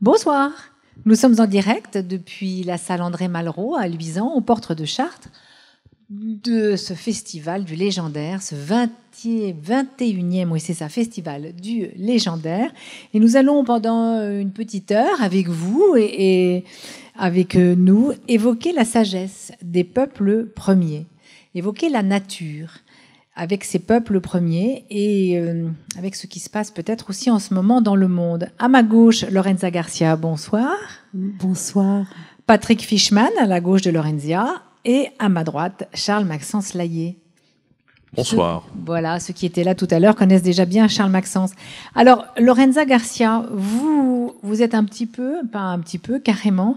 Bonsoir. Nous sommes en direct depuis la salle André Malraux à Luisan, au portes de Chartres, de ce festival du légendaire, ce 20 21e, oui c'est ça, festival du légendaire. Et nous allons pendant une petite heure avec vous et avec nous évoquer la sagesse des peuples premiers, évoquer la nature, avec ses peuples premiers et euh, avec ce qui se passe peut-être aussi en ce moment dans le monde. À ma gauche, Lorenza Garcia, bonsoir. Bonsoir. Patrick Fishman, à la gauche de Lorenzia. Et à ma droite, Charles-Maxence Laillé. Bonsoir. voilà, ceux qui étaient là tout à l'heure connaissent déjà bien Charles-Maxence. Alors, Lorenza Garcia, vous, vous êtes un petit peu, pas un petit peu, carrément,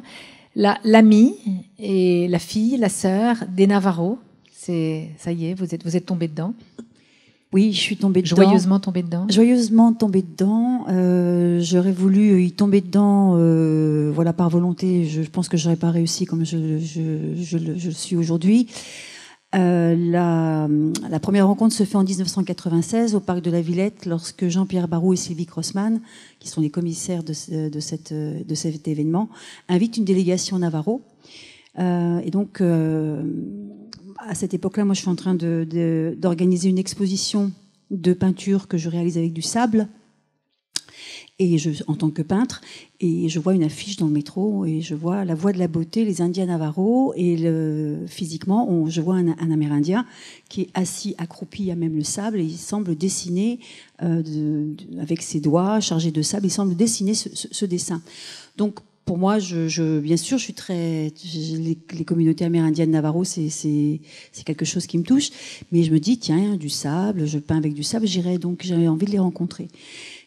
l'amie et la fille, la sœur des Navarro ça y est, vous êtes vous êtes tombé dedans. Oui, je suis tombée dedans. Joyeusement tombée dedans. Joyeusement tombée dedans. Euh, j'aurais voulu y tomber dedans, euh, voilà, par volonté. Je, pense que j'aurais pas réussi comme je, le, suis aujourd'hui. Euh, la, première rencontre se fait en 1996 au parc de la Villette lorsque Jean-Pierre Barou et Sylvie Crossman, qui sont les commissaires de, cet événement, invitent une délégation Navarro. et donc, à cette époque-là, moi, je suis en train d'organiser une exposition de peinture que je réalise avec du sable. Et je, en tant que peintre, et je vois une affiche dans le métro et je vois la voix de la beauté, les Indiens Navarro et le, physiquement, je vois un, Amérindien qui est assis accroupi à même le sable et il semble dessiner euh, de, avec ses doigts chargés de sable, il semble dessiner ce, ce dessin. Donc pour moi, je, bien sûr, je suis très. Les, communautés amérindiennes Navarro, c'est quelque chose qui me touche. Mais je me dis, tiens, du sable, je peins avec du sable, j'irai donc, j'avais envie de les rencontrer.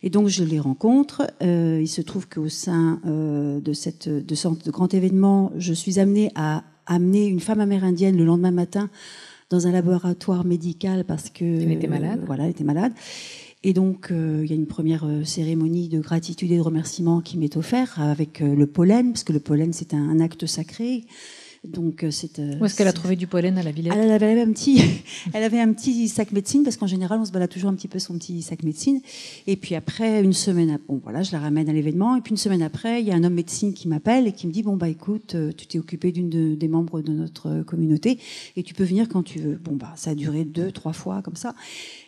Et donc, je les rencontre. Euh, il se trouve qu'au sein euh, de, cette, de ce grand événement, je suis amenée à amener une femme amérindienne le lendemain matin dans un laboratoire médical parce que. Elle était malade. Euh, voilà, elle était malade. Et donc, euh, il y a une première euh, cérémonie de gratitude et de remerciement qui m'est offerte avec euh, le pollen, parce que le pollen, c'est un, acte sacré. Donc, c'est, Où est-ce qu'elle a trouvé du pollen à la Villette elle avait, un petit, elle avait un petit sac médecine, parce qu'en général, on se balade toujours un petit peu son petit sac médecine. Et puis après, une semaine, bon, voilà, je la ramène à l'événement. Et puis une semaine après, il y a un homme médecine qui m'appelle et qui me dit Bon, bah écoute, tu t'es occupé d'une des membres de notre communauté et tu peux venir quand tu veux. Bon, bah, ça a duré deux, trois fois comme ça.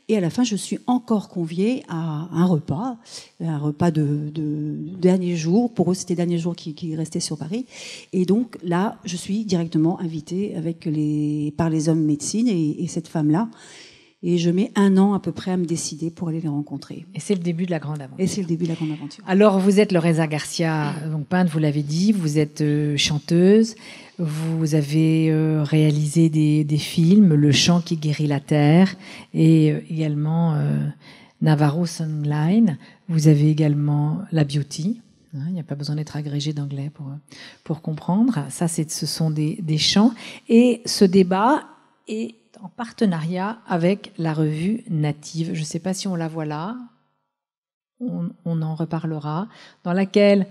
Et à la fin, je suis encore conviée à un repas, un repas de, dernier jour. Pour eux, c'était dernier jour qui, restait sur Paris. Et donc là, je suis directement invitée avec par les hommes médecine et cette femme-là et je mets un an à peu près à me décider pour aller les rencontrer. Et c'est le début de la grande aventure. Et c'est le début de la grande aventure. Alors, vous êtes Loreza Garcia, donc peintre, vous l'avez dit, vous êtes euh, chanteuse, vous avez euh, réalisé des, films, Le chant qui guérit la terre, et euh, également Navarro Sunline, Vous avez également La Beauty. Hein, il n'y a pas besoin d'être agrégé d'anglais pour, pour comprendre. Ça, ce sont des, des chants. Et ce débat est en partenariat avec la revue Native. Je ne sais pas si on la voit là. On, en reparlera, dans laquelle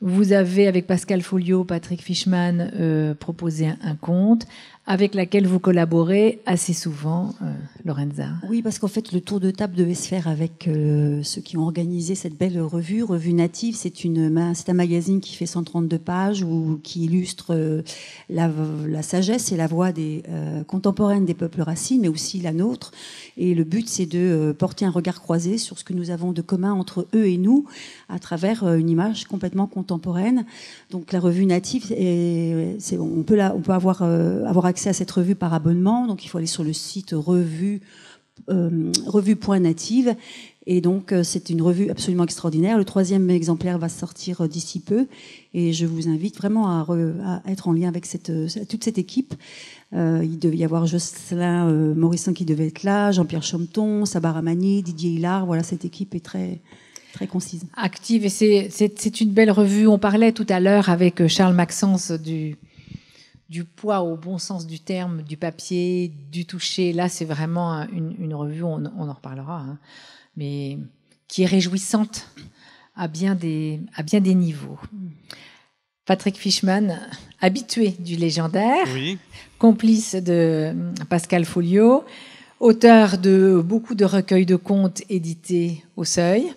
vous avez, avec Pascal Folio, Patrick Fishman, euh, proposé un, compte, avec laquelle vous collaborez assez souvent, euh, Lorenza. Oui, parce qu'en fait, le tour de table devait se faire avec euh, ceux qui ont organisé cette belle revue. Revue Native, c'est un magazine qui fait 132 pages ou qui illustre euh, la, sagesse et la voix des, contemporaines des peuples racines, mais aussi la nôtre. Et le but, c'est de porter un regard croisé sur ce que nous avons de commun entre eux et nous à travers une image complètement contemporaine. Donc la revue Native, on, peut on peut avoir, avoir accès à cette revue par abonnement. Donc il faut aller sur le site revue euh, revue.native. Et donc, euh, c'est une revue absolument extraordinaire. Le troisième exemplaire va sortir euh, d'ici peu. Et je vous invite vraiment à, être en lien avec cette, toute cette équipe. il devait y avoir Jocelyn Morisson qui devait être là, Jean-Pierre Chompton, Sabah Ramani, Didier Hillard. Voilà, cette équipe est très, très concise. Active. Et c'est une belle revue. On parlait tout à l'heure avec Charles Maxence du, du poids au bon sens du terme, du papier, du toucher. Là, c'est vraiment une, revue, on, en reparlera, hein, mais qui est réjouissante à bien des, niveaux. Patrick Fishman, habitué du légendaire, complice de Pascal Folio, auteur de beaucoup de recueils de contes édités au seuil.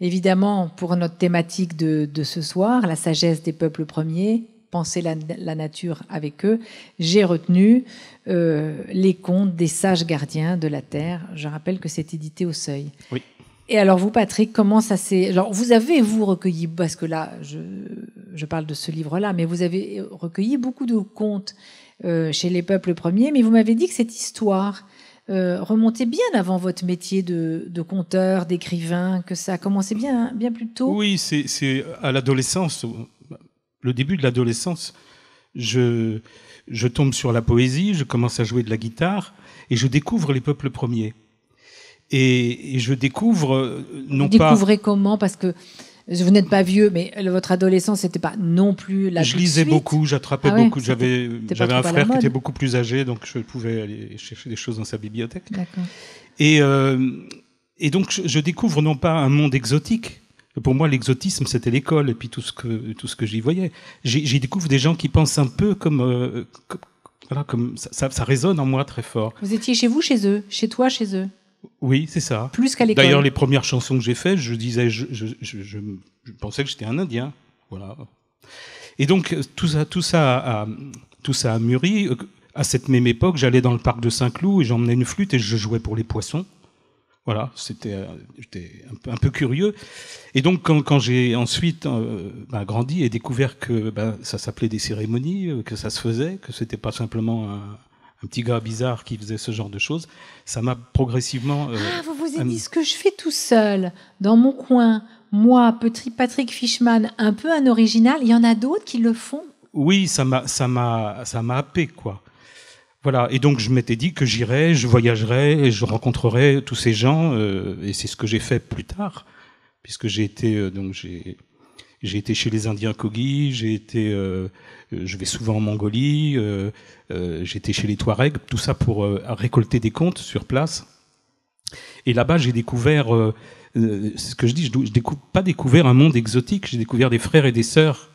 Évidemment, pour notre thématique de ce soir, la sagesse des peuples premiers, penser la, nature avec eux, j'ai retenu euh, les contes des sages gardiens de la terre. Je rappelle que c'est édité au seuil. Oui. Et alors vous, Patrick, comment ça s'est... Genre, vous avez, vous, recueilli, parce que là, je, parle de ce livre-là, mais vous avez recueilli beaucoup de contes euh, chez les peuples premiers, mais vous m'avez dit que cette histoire euh, remontait bien avant votre métier de, conteur, d'écrivain, que ça a commencé bien, bien plus tôt. Oui, c'est à l'adolescence, le début de l'adolescence, je, tombe sur la poésie, je commence à jouer de la guitare et je découvre les peuples premiers. Et, je découvre euh, non Vous comment Parce que vous n'êtes pas vieux, mais votre adolescence n'était pas non plus la. Je lisais beaucoup, j'attrapais ah beaucoup. J'avais un frère qui était beaucoup plus âgé, donc je pouvais aller chercher des choses dans sa bibliothèque. Et, euh, et donc je découvre non pas un monde exotique, pour moi, l'exotisme, c'était l'école et puis tout ce que tout ce que j'y voyais. J'y découvre des gens qui pensent un peu comme, euh, voilà, comme ça, ça, résonne en moi très fort. Vous étiez chez vous, chez eux, chez toi, chez eux. Oui, c'est ça. Plus qu'à l'école. D'ailleurs, les premières chansons que j'ai faites, je disais, je, pensais que j'étais un Indien, voilà. Et donc tout euh, ça, tout ça, tout ça a mûri. Euh, à cette même époque, j'allais dans le parc de Saint-Cloud et j'emmenais une flûte et je jouais pour les poissons. Voilà, c'était, euh, j'étais un peu, curieux. Et donc, quand, j'ai ensuite euh, bah, grandi et découvert que bah, ça s'appelait des cérémonies, euh, que ça se faisait, que c'était pas simplement un, petit gars bizarre qui faisait ce genre de choses, ça m'a progressivement. ah, vous vous êtes dit ce que je fais tout seul, dans mon coin, moi, petit Patrick Fishman, un peu un original, il y en a d'autres qui le font Oui, ça m'a, ça m'a, ça m'a happé, quoi. Voilà, et donc je m'étais dit que j'irais, je voyagerais, et je rencontrerais tous ces gens, euh, et c'est ce que j'ai fait plus tard, puisque j'ai été euh, donc j'ai été chez les Indiens Kogi, j'ai été, euh, je vais souvent en Mongolie, j'ai été chez les Touaregs, tout ça pour récolter des comptes sur place. Et là-bas, j'ai découvert, c'est ce que je dis, je, n'ai découvre pas découvert un monde exotique, j'ai découvert des frères et des sœurs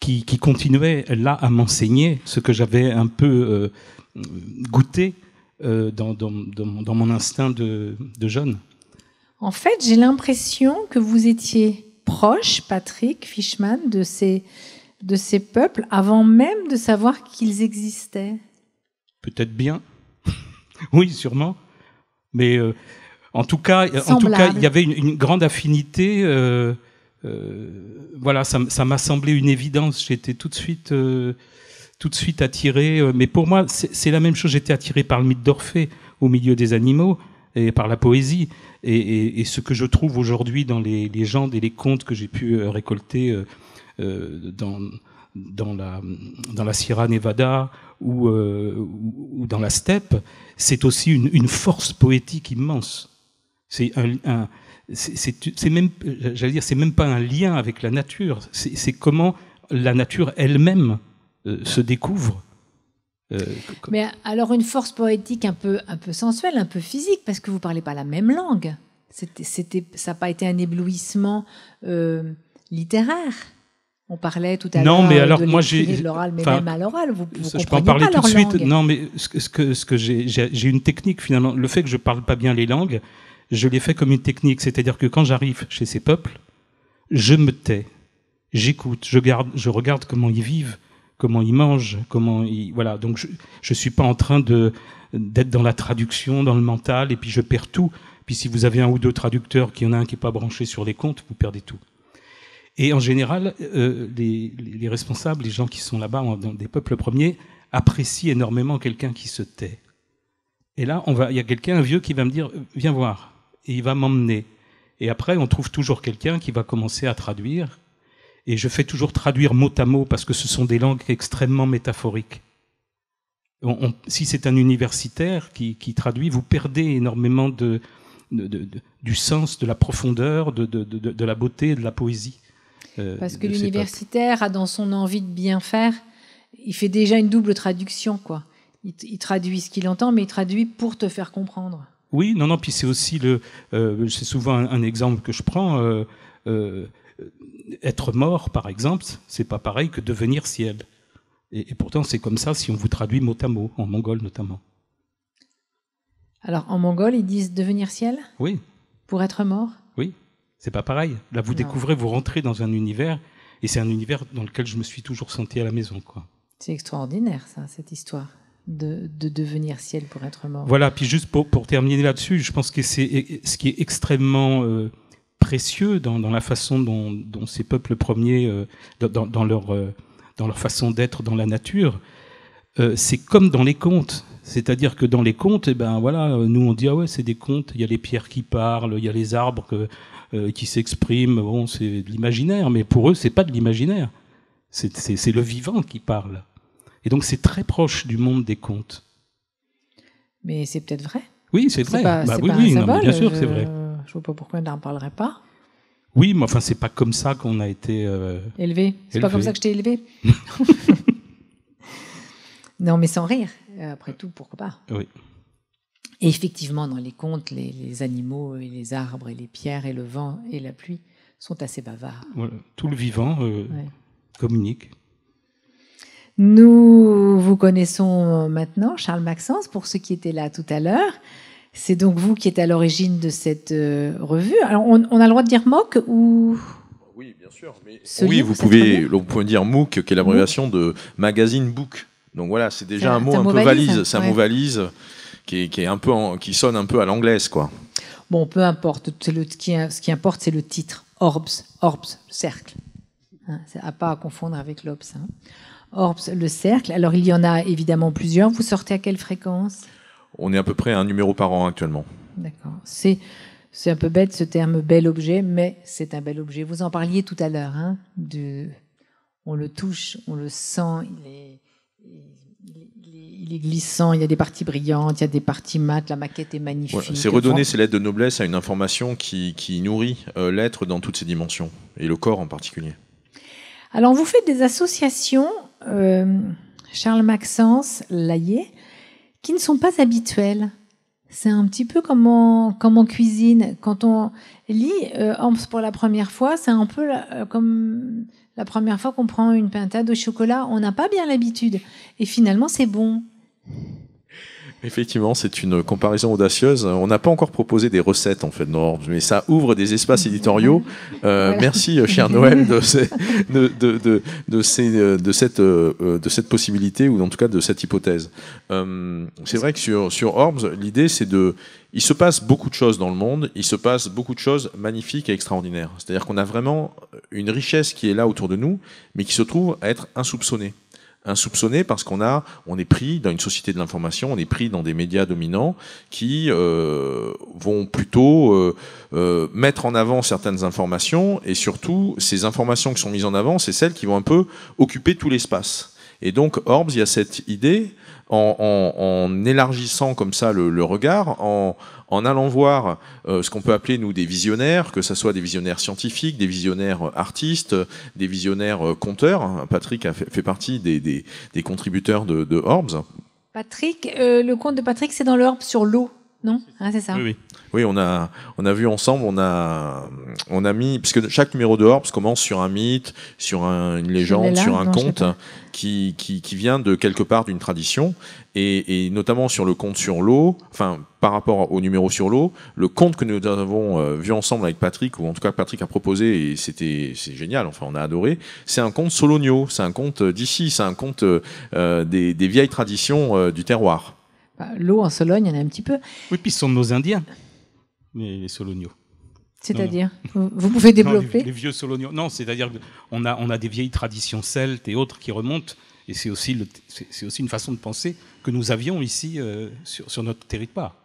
qui, continuait là à m'enseigner ce que j'avais un peu euh, goûté euh, dans, dans, mon instinct de, jeune. En fait, j'ai l'impression que vous étiez proche, Patrick Fishman, de ces, de ces peuples avant même de savoir qu'ils existaient. Peut-être bien. oui, sûrement. Mais euh, en tout cas, en tout cas, il y avait une, grande affinité. Euh, voilà, ça m'a semblé une évidence. J'étais tout de suite euh, tout de suite attiré. Euh, mais pour moi, c'est la même chose. J'étais attiré par le mythe d'Orphée au milieu des animaux et par la poésie. Et, ce que je trouve aujourd'hui dans les, légendes et les contes que j'ai pu récolter dans, la, dans la Sierra Nevada ou, dans la steppe, c'est aussi une, force poétique immense. C'est un c'est même, j'allais dire, c'est même pas un lien avec la nature. C'est comment la nature elle-même euh, se découvre. Euh, mais alors une force poétique un peu, un peu sensuelle, un peu physique, parce que vous parlez pas la même langue. C'était, ça n'a pas été un éblouissement euh, littéraire. On parlait tout à l'heure. Non, mais alors de moi j'ai. l'oral, mais même à l'oral, vous, vous Je pas en parler tout de suite. Non, mais ce que, ce que j'ai, j'ai une technique finalement. Le fait que je parle pas bien les langues, je l'ai fait comme une technique. C'est-à-dire que quand j'arrive chez ces peuples, je me tais, j'écoute, je, je regarde comment ils vivent, comment ils mangent, comment ils. Voilà. Donc, je ne suis pas en train d'être dans la traduction, dans le mental, et puis je perds tout. Puis si vous avez un ou deux traducteurs, qu'il y en a un qui n'est pas branché sur les comptes, vous perdez tout. Et en général, euh, les, responsables, les gens qui sont là-bas, dans des peuples premiers, apprécient énormément quelqu'un qui se tait. Et là, il y a quelqu'un, un vieux, qui va me dire Viens voir et il va m'emmener. Et après, on trouve toujours quelqu'un qui va commencer à traduire. Et je fais toujours traduire mot à mot parce que ce sont des langues extrêmement métaphoriques. si c'est un universitaire qui, traduit, vous perdez énormément de, du sens, de la profondeur, de, la beauté, de la poésie. Euh, parce que l'universitaire a dans son envie de bien faire, il fait déjà une double traduction, quoi. il traduit ce qu'il entend, mais il traduit pour te faire comprendre. Oui, non, non, puis c'est aussi le. Euh, c'est souvent un, exemple que je prends. Euh, euh, être mort, par exemple, c'est pas pareil que devenir ciel. Et, pourtant, c'est comme ça si on vous traduit mot à mot, en mongol notamment. Alors, en mongol, ils disent devenir ciel Oui. Pour être mort Oui, c'est pas pareil. Là, vous découvrez, vous rentrez dans un univers, et c'est un univers dans lequel je me suis toujours senti à la maison, quoi. C'est extraordinaire, ça, cette histoire de, devenir ciel pour être mort. Voilà, puis juste pour, pour terminer là-dessus, je pense que c'est e, ce qui est extrêmement euh, précieux dans, la façon dont, ces peuples premiers, euh, dans, leur, euh, dans leur façon d'être dans la nature, c'est comme dans les contes. C'est-à-dire que dans les contes, eh ben voilà, nous on dit ah ouais c'est des contes, il y a les pierres qui parlent, il y a les arbres qui s'expriment, bon c'est de l'imaginaire, mais pour eux c'est pas de l'imaginaire, c'est le vivant qui parle. Et donc c'est très proche du monde des contes. Mais c'est peut-être vrai. Oui, c'est vrai. bah, oui, bien sûr, c'est vrai. Euh, je ne vois pas pourquoi on n'en parlerait pas. Oui, mais enfin, c'est pas comme ça qu'on a été euh, élevé. C'est pas comme ça que je t'ai élevé. non, mais sans rire. Euh, après tout, pourquoi pas Oui. Et effectivement, dans les contes, les, animaux et les arbres et les pierres et le vent et la pluie sont assez bavards. Tout le vivant communique. Nous vous connaissons maintenant, Charles Maxence, pour ceux qui étaient là tout à l'heure. C'est donc vous qui êtes à l'origine de cette euh, revue. Alors, on, a le droit de dire MOOC ou Oui, bien sûr. Oui, vous pouvez, vous pouvez dire MOOC, qui est l'abréviation de Magazine Book. Donc voilà, c'est déjà un mot un, peu valise. C'est un mot valise qui, est, un peu qui sonne un peu à l'anglaise, quoi. Bon, peu importe. ce qui importe, c'est le titre. Orbs, orbs, cercle. Hein, à pas à confondre avec l'obs. Hein. Orbs le cercle. Alors il y en a évidemment plusieurs. Vous sortez à quelle fréquence On est à peu près à un numéro par an actuellement. D'accord. C'est c'est un peu bête ce terme bel objet, mais c'est un bel objet. Vous en parliez tout à l'heure, hein, de, on le touche, on le sent, il est, il est, glissant, il y a des parties brillantes, il y a des parties mates, la maquette est magnifique. c'est redonner ces lettres de noblesse à une information qui, nourrit euh, l'être dans toutes ses dimensions, et le corps en particulier. Alors vous faites des associations euh, Charles Maxence qui ne sont pas habituels. C'est un petit peu comme en, cuisine. Quand on lit euh, pour la première fois, c'est un peu euh, comme la première fois qu'on prend une pintade au chocolat. On n'a pas bien l'habitude. Et finalement, c'est bon. Effectivement, c'est une comparaison audacieuse. On n'a pas encore proposé des recettes en fait, Orbs, mais ça ouvre des espaces éditoriaux. Euh, merci, euh, cher Noël, de, de, ces, euh, de, cette, de cette possibilité ou en tout cas de cette hypothèse. c'est vrai que sur, sur Orbs, l'idée c'est de il se passe beaucoup de choses dans le monde, il se passe beaucoup de choses magnifiques et extraordinaires. C'est-à-dire qu'on a vraiment une richesse qui est là autour de nous, mais qui se trouve à être insoupçonnée insoupçonné parce qu'on a, on est pris dans une société de l'information, on est pris dans des médias dominants qui euh, vont plutôt euh, euh, mettre en avant certaines informations et surtout ces informations qui sont mises en avant, c'est celles qui vont un peu occuper tout l'espace. Et donc, Orbs, il y a cette idée, en, élargissant comme ça le, regard, en, allant voir euh, ce qu'on peut appeler, nous, des visionnaires, que ce soit des visionnaires scientifiques, des visionnaires artistes, des visionnaires euh, conteurs. Hein. Patrick a fait, partie des, contributeurs de, Orbs. Patrick, euh, le conte de Patrick, c'est dans l'Orbs sur l'eau. Non ah, c'est ça. Oui, oui. on, a, on a vu ensemble, on a, on a mis, puisque chaque numéro de Orbs commence sur un mythe, sur une légende, sur un conte qui, qui, qui, vient de quelque part d'une tradition, et, notamment sur le conte sur l'eau, enfin par rapport au numéro sur l'eau, le conte que nous avons euh, vu ensemble avec Patrick, ou en tout cas Patrick a proposé, et c'était c'est génial, enfin on a adoré, c'est un conte solonio, c'est un conte d'ici, c'est un conte euh, des, vieilles traditions euh, du terroir. L'eau en Sologne, il y en a un petit peu. Oui, puis ce sont nos Indiens, les, les C'est-à-dire vous, pouvez développer les, vieux Soloniaux. Non, c'est-à-dire qu'on a, on a des vieilles traditions celtes et autres qui remontent. Et c'est aussi, c'est aussi une façon de penser que nous avions ici euh, sur, notre territoire,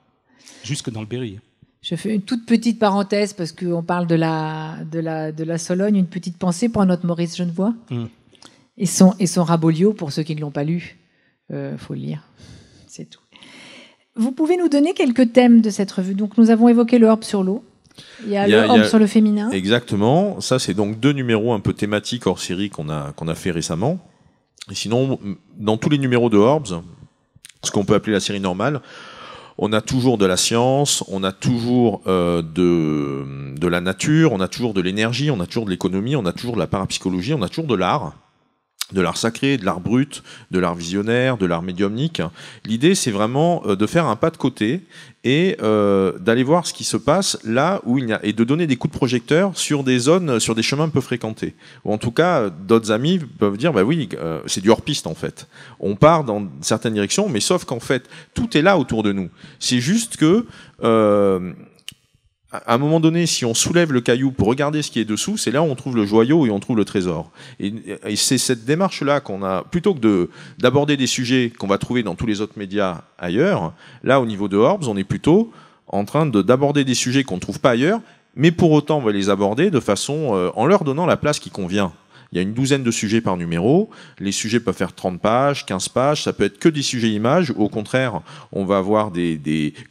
jusque dans le Berry. Je fais une toute petite parenthèse parce qu'on parle de la, de, la, de la Sologne, une petite pensée pour notre Maurice Genevois et, son, et Rabolio, pour ceux qui ne l'ont pas lu. il euh, faut le lire, c'est tout. Vous pouvez nous donner quelques thèmes de cette revue. Donc, nous avons évoqué le orbe sur l'eau. Il y a, le sur le féminin. Exactement. Ça, c'est donc deux numéros un peu thématiques hors série qu'on a, qu'on a fait récemment. Et sinon, dans tous les numéros de Orbs, ce qu'on peut appeler la série normale, on a toujours de la science, on a toujours euh, de la nature, on a toujours de l'énergie, on a toujours de l'économie, on a toujours de la parapsychologie, on a toujours de l'art de l'art sacré, de l'art brut, de l'art visionnaire, de l'art médiumnique. L'idée, c'est vraiment euh, de faire un pas de côté et euh, d'aller voir ce qui se passe là où il y a et de donner des coups de projecteur sur des zones, euh, sur des chemins peu fréquentés. Ou en tout cas, d'autres amis peuvent dire bah oui, c'est du hors piste en fait. On part dans certaines directions, mais sauf qu'en fait, tout est là autour de nous. C'est juste que euh, à un moment donné, si on soulève le caillou pour regarder ce qui est dessous, c'est là où on trouve le joyau et on trouve le trésor. Et, c'est cette démarche-là qu'on a, plutôt que d'aborder des sujets qu'on va trouver dans tous les autres médias ailleurs, là, au niveau de Orbs, on est plutôt en train d'aborder des sujets qu'on ne trouve pas ailleurs, mais pour autant, on va les aborder de façon, euh, en leur donnant la place qui convient. Il y a une douzaine de sujets par numéro. Les sujets peuvent faire 30 pages, 15 pages. Ça peut être que des sujets images. Au contraire, on va avoir que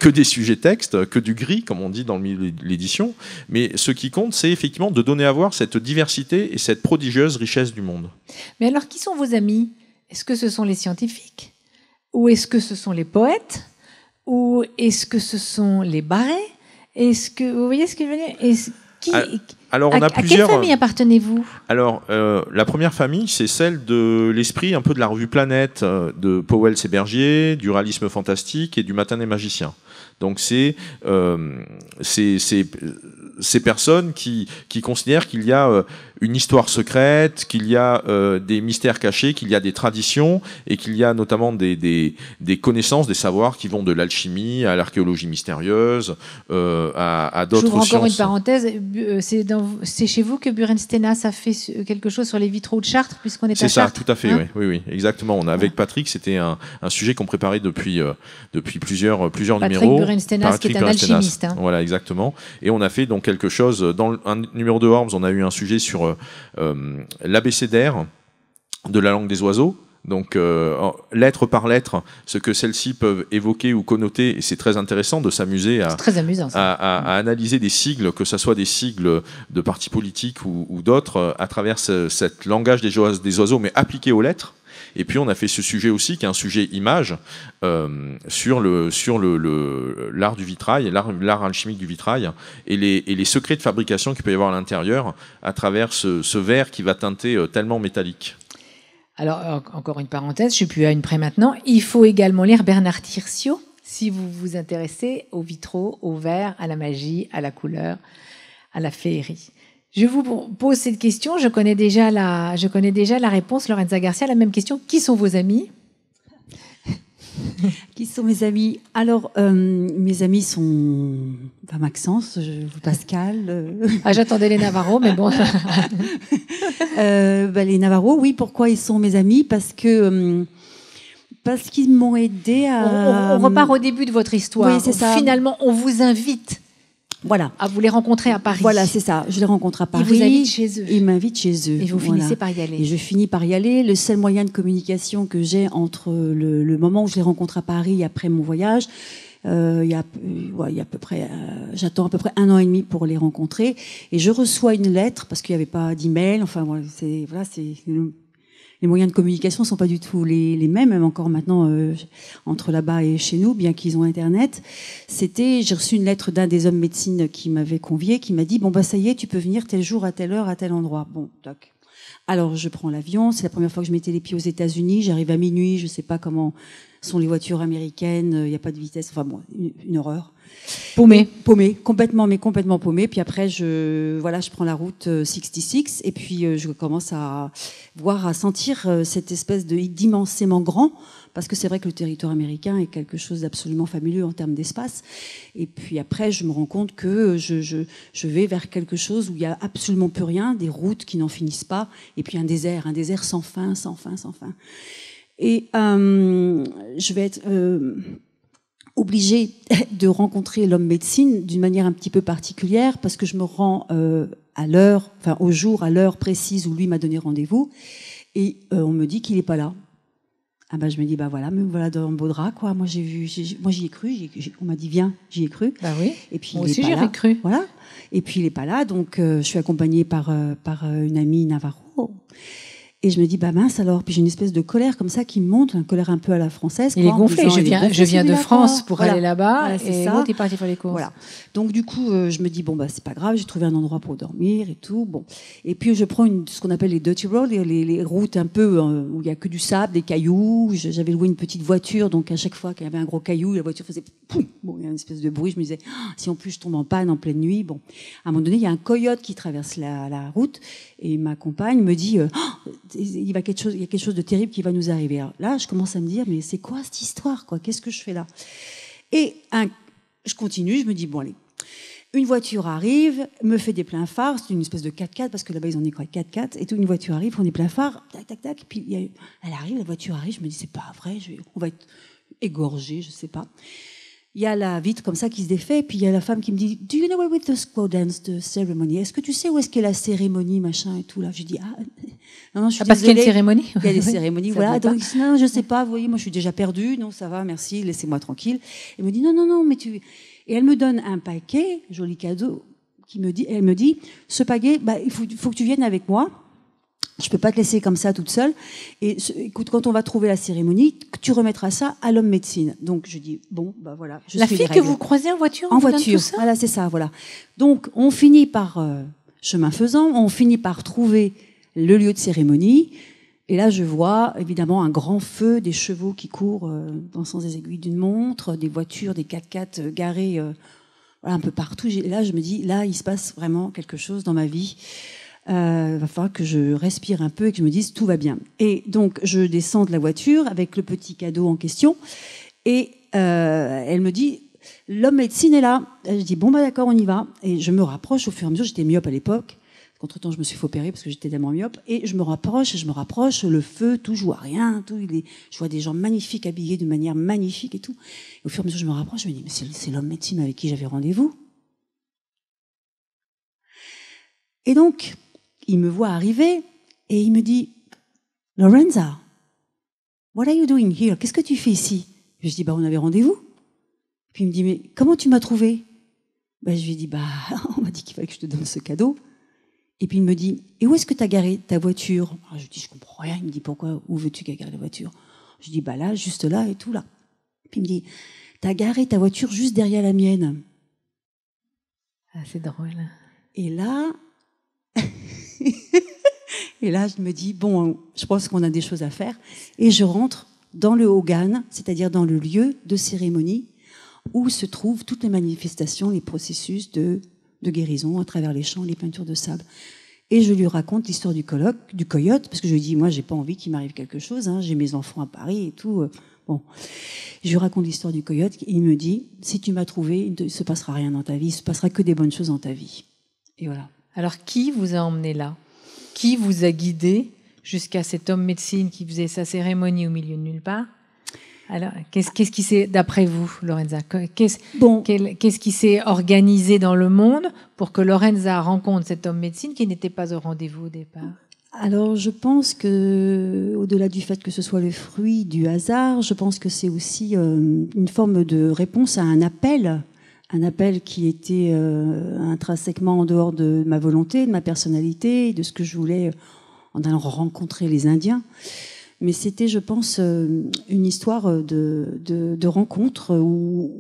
des sujets textes, que du gris, comme on dit dans l'édition. Mais ce qui compte, c'est effectivement de donner à voir cette diversité et cette prodigieuse richesse du monde. Mais alors, qui sont vos amis Est-ce que ce sont les scientifiques Ou est-ce que ce sont les poètes Ou est-ce que ce sont les barrés Est-ce que vous voyez ce que je veux dire ah, alors, on a plusieurs... à quelle famille euh, appartenez-vous Alors, euh, la première famille, c'est celle de l'esprit un peu de la revue Planète, euh, de Powell Berger, du réalisme fantastique et du Matin des magiciens. Donc, c'est euh, ces personnes qui, qui considèrent qu'il y a une histoire secrète, qu'il y a euh, des mystères cachés, qu'il y a des traditions et qu'il y a notamment des, des, connaissances, des savoirs qui vont de l'alchimie à l'archéologie mystérieuse, euh, à, à d'autres sciences. encore une parenthèse, euh, c'est chez vous que Buren a fait quelque chose sur les vitraux de Chartres, puisqu'on est, pas à Chartres. C'est ça, tout à fait, hein oui, oui, exactement. On a, avec Patrick, c'était un, sujet qu'on préparait depuis, depuis plusieurs, plusieurs Patrick numéros. qui est un alchimiste. Hein. Voilà, exactement. Et on a fait donc quelque chose, dans un numéro de Worms, on a eu un sujet sur euh, euh, l'abécédaire de la langue des oiseaux. Donc, euh, lettre par lettre, ce que celles-ci peuvent évoquer ou connoter, et c'est très intéressant de s'amuser à, analyser des sigles, que ce soit des sigles de partis politiques ou, d'autres, à travers ce langage des, oiseaux, mais appliqué aux lettres. Et puis on a fait ce sujet aussi, qui est un sujet image, euh, sur le sur le, l'art du vitrail, l'art, alchimique du vitrail, et les, secrets de fabrication qu'il peut y avoir à l'intérieur à travers ce, verre qui va teinter euh, tellement métallique. Alors, encore une parenthèse, je suis plus à une près maintenant. Il faut également lire Bernard Tircio si vous vous intéressez aux vitraux, au verre, à la magie, à la couleur, à la féerie. Je vous pose cette question. Je connais déjà la, je connais déjà la réponse. Lorenza Garcia, la même question. Qui sont vos amis Qui sont mes amis Alors, euh, mes amis sont Maxence, euh, Pascal. Euh, ah, j'attendais les Navarros, mais bon. Ben, les Navarros, oui. Pourquoi ils sont mes amis Parce que. parce qu'ils m'ont aidé à. On, repart au début de votre histoire. c'est ça. Finalement, on vous invite voilà. Ah, vous les rencontrez à Paris Voilà, c'est ça. Je les rencontre à Paris. Ils vous invitent chez eux Ils m'invitent chez eux. Et vous finissez par y aller Et je finis par y aller. Le seul moyen de communication que j'ai entre le, moment où je les rencontre à Paris et après mon voyage, euh, il y, a, euh, ouais, y a à peu près, euh, j'attends à peu près un an et demi pour les rencontrer, et je reçois une lettre parce qu'il n'y avait pas d'email. Enfin, c'est voilà, c'est les moyens de communication sont pas du tout les, mêmes, même encore maintenant euh, entre là-bas et chez nous, bien qu'ils ont Internet. C'était, j'ai reçu une lettre d'un des hommes médecine qui m'avait convié, qui m'a dit bon bah ça y est, tu peux venir tel jour à telle heure à tel endroit. Bon, toc. Alors je prends l'avion. C'est la première fois que je mettais les pieds aux États-Unis. J'arrive à minuit. Je sais pas comment sont les voitures américaines, il euh, n'y a pas de vitesse, enfin bon, une, horreur. Paumé. Paumé, complètement, mais complètement paumé. Puis après, je, voilà, je prends la route 66 euh, et puis euh, je commence à voir, à sentir cette espèce de d'immensément grand, parce que c'est vrai que le territoire américain est quelque chose d'absolument fabuleux en termes d'espace. Et puis après, je me rends compte que je, je, je vais vers quelque chose où il n'y a absolument plus rien, des routes qui n'en finissent pas, et puis un désert, un désert sans fin, sans fin, sans fin. Et euh, je vais être euh, obligée de rencontrer l'homme médecine d'une manière un petit peu particulière parce que je me rends euh, à l'heure, enfin au jour, à l'heure précise où lui m'a donné rendez-vous. Et on me dit qu'il n'est pas là. Ah ben je me dis bah voilà me voilà dans un quoi moi j'ai vu moi j'y ai cru on m'a dit viens j'y ai cru bah oui et puis moi aussi j'y cru voilà et puis il est pas là donc je suis accompagnée par par une amie Navarro et je me dis, bah mince alors, puis j'ai une espèce de colère comme ça qui monte, une colère un peu à la française. Il est gonflé, je viens, je viens de France pour aller là-bas, voilà, et vous, est parti faire les courses. Voilà. Donc du coup, euh, je me dis, bon, bah c'est pas grave, j'ai trouvé un endroit pour dormir et tout. Bon. Et puis je prends une, ce qu'on appelle les dirty roads, les, routes un peu euh, où il n'y a que du sable, des cailloux. J'avais loué une petite voiture, donc à chaque fois qu'il y avait un gros caillou, la voiture faisait poum, bon, il y a une espèce de bruit. Je me disais, ah, si en plus je tombe en panne en pleine nuit, bon. À un moment donné, il y a un coyote qui traverse la, route, et ma compagne me dit, euh, ah, il, va quelque chose, il y a quelque chose de terrible qui va nous arriver. là, je commence à me dire, mais c'est quoi cette histoire Qu'est-ce que je fais là Et un, je continue, je me dis, bon allez, une voiture arrive, me fait des pleins phares, c'est une espèce de 4x4, parce que là-bas ils en ont des 4x4, et une voiture arrive, on est pleins phares, tac, tac, tac, puis elle arrive, la voiture arrive, je me dis, c'est pas vrai, je on va être égorgé, je sais pas il y a la vitre comme ça qui se défait, puis il y a la femme qui me dit Do you know where the dance the ceremony Est-ce que tu sais où est-ce qu'est la cérémonie, machin et tout là Je dis Ah, non, non je suis ah, parce qu'il y a une cérémonie Il y a des cérémonies, voilà. Donc, non, je sais pas, vous voyez, moi je suis déjà perdue, non, ça va, merci, laissez-moi tranquille. Elle me dit Non, non, non, mais tu. Et elle me donne un paquet, joli cadeau, qui me dit, elle me dit Ce paquet, bah, il faut, faut que tu viennes avec moi je peux pas te laisser comme ça toute seule. Et écoute, quand on va trouver la cérémonie, tu remettras ça à l'homme médecine. Donc je dis bon, bah voilà. Je la fille que vous croisez en voiture. En voiture. voilà, c'est ça. Voilà. Donc on finit par euh, chemin faisant, on finit par trouver le lieu de cérémonie. Et là, je vois évidemment un grand feu, des chevaux qui courent dans euh, le sens des aiguilles d'une montre, des voitures, des 4x4 euh, garés un peu partout. Et là, je me dis, là, il se passe vraiment quelque chose dans ma vie il euh, va falloir que je respire un peu et que je me dise tout va bien. Et donc je descends de la voiture avec le petit cadeau en question et euh, elle me dit l'homme médecine est là. je dis bon bah d'accord on y va et je me rapproche au fur et à mesure j'étais myope à l'époque. Entre temps, je me suis fait opérer parce que j'étais tellement myope. Et je me rapproche, je me rapproche, le feu, tout, je vois rien, tout. Il est, je vois des gens magnifiques habillés de manière magnifique et tout. Et au fur et à mesure, je me rapproche, je me dis, mais c'est l'homme médecine avec qui j'avais rendez-vous. Et donc, il me voit arriver et il me dit Lorenza, what are you doing here Qu'est-ce que tu fais ici Je lui dis bah on avait rendez-vous. Puis il me dit mais comment tu m'as trouvé Bah je lui dis bah on m'a dit qu'il fallait que je te donne ce cadeau. Et puis il me dit et où est-ce que tu as garé ta voiture ah, Je lui dis je comprends rien. Il me dit pourquoi où veux-tu garer la voiture Je lui dis bah là juste là et tout là. Puis il me dit Tu as garé ta voiture juste derrière la mienne. Ah, c'est drôle. Et là, et là, je me dis, bon, je pense qu'on a des choses à faire. Et je rentre dans le Hogan, c'est-à-dire dans le lieu de cérémonie où se trouvent toutes les manifestations, les processus de, guérison à travers les champs, les peintures de sable. Et je lui raconte l'histoire du colloque, du coyote, parce que je lui dis, moi, j'ai pas envie qu'il m'arrive quelque chose, hein. j'ai mes enfants à Paris et tout. Euh, bon. Je lui raconte l'histoire du coyote, et il me dit, si tu m'as trouvé, il ne se passera rien dans ta vie, il se passera que des bonnes choses dans ta vie. Et voilà. Alors qui vous a emmené là Qui vous a guidé jusqu'à cet homme médecine qui faisait sa cérémonie au milieu de nulle part alors, qu'est-ce, qui s'est, d'après vous, Lorenza, qu'est-ce, qui s'est organisé dans le monde pour que Lorenza rencontre cet homme médecine qui n'était pas au rendez-vous au départ alors, je pense que, au-delà du fait que ce soit le fruit du hasard, je pense que c'est aussi euh, une forme de réponse à un appel un appel qui était euh, intrinsèquement en dehors de ma volonté, de ma personnalité, de ce que je voulais euh, en allant rencontrer les Indiens. Mais c'était, je pense, euh, une histoire de, rencontre où,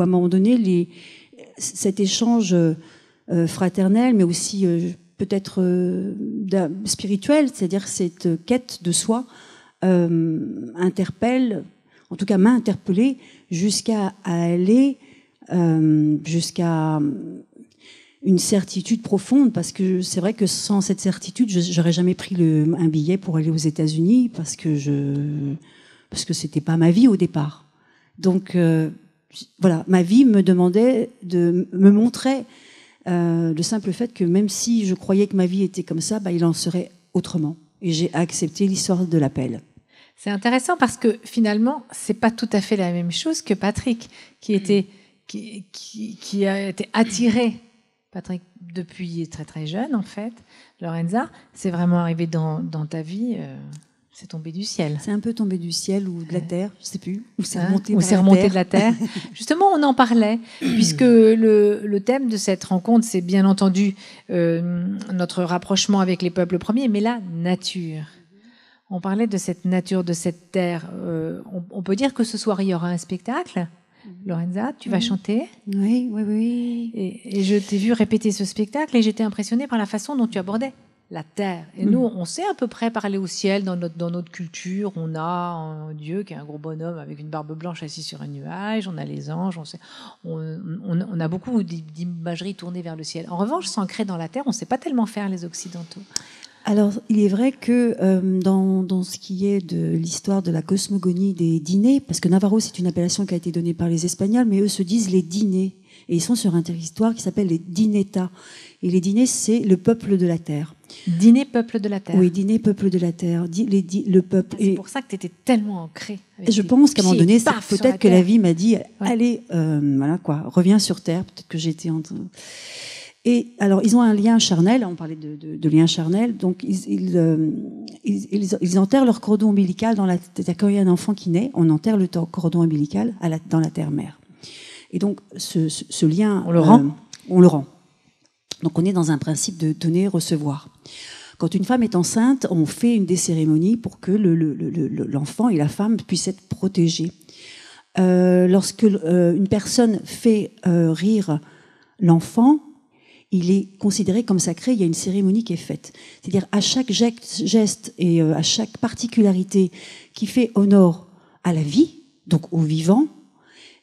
à un moment donné, les, cet échange fraternel, mais aussi peut-être spirituel, c'est-à-dire cette quête de soi, interpelle, en tout cas m'a interpellée, jusqu'à aller euh, jusqu'à une certitude profonde, parce que c'est vrai que sans cette certitude, j'aurais jamais pris un billet pour aller aux États-Unis, parce que je, parce que c'était pas ma vie au départ. Donc euh, voilà, ma vie me demandait de me montrer euh, le simple fait que même si je croyais que ma vie était comme ça, bah, il en serait autrement. Et j'ai accepté l'histoire de l'appel. C'est intéressant parce que finalement, c'est pas tout à fait la même chose que Patrick, qui mm. était qui, a été attiré, Patrick, depuis très très jeune en fait, Lorenza, c'est vraiment arrivé dans, ta vie euh, c'est tombé du ciel. C'est un peu tombé du ciel ou de la euh, terre, je ne sais plus. Ou c'est hein, remonté, de la terre. Justement, on en parlait, puisque le, thème de cette rencontre, c'est bien entendu euh, notre rapprochement avec les peuples premiers, mais la nature. On parlait de cette nature, de cette terre. on, peut dire que ce soir, il y aura un spectacle Mhm. Lorenza, tu vas chanter. Oui, oui, oui. Et, je t'ai vu répéter ce spectacle et j'étais impressionnée par la façon dont tu abordais la terre. Et mm. nous, on sait à peu près parler au ciel dans notre, culture. On a un Dieu qui est un gros bonhomme avec une barbe blanche assis sur un nuage. On a les anges. On, sait, on, a beaucoup d'imagerie tournée vers le ciel. En revanche, s'ancrer dans la terre, on ne sait pas tellement faire les Occidentaux. Alors, il est vrai que euh, dans, ce qui est de l'histoire de la cosmogonie des dîners, parce que Navarro, c'est une appellation qui a été donnée par les Espagnols, mais eux se disent les dîners. Et ils sont sur un territoire qui s'appelle les Dinetas. Et les dîners, c'est le peuple de la terre. Dîner, peuple de la terre. Oui, dîner, peuple de la terre. Les le peuple. et c'est pour ça que tu étais tellement ancré. Je pense qu'à un moment donné, peut-être que la vie m'a dit allez, euh, voilà quoi, reviens sur terre. Peut-être que j'étais en train. Et alors, ils ont un lien charnel, on parlait de, lien charnel, donc euh, ils, ils, ils, enterrent leur cordon ombilical dans la terre. Quand il y a un enfant qui naît, on enterre le cordon ombilical à dans la terre-mère. Et donc, ce, lien. On le rend euh, On le rend. Donc, on est dans un principe de donner-recevoir. Quand une femme est enceinte, on fait une des cérémonies pour que l'enfant le, et la femme puissent être protégés. Euh, lorsque euh, une personne fait rire l'enfant, il est considéré comme sacré, il y a une cérémonie qui est faite. C'est-à-dire à chaque geste et euh, à chaque particularité qui fait honneur à la vie, donc au vivant,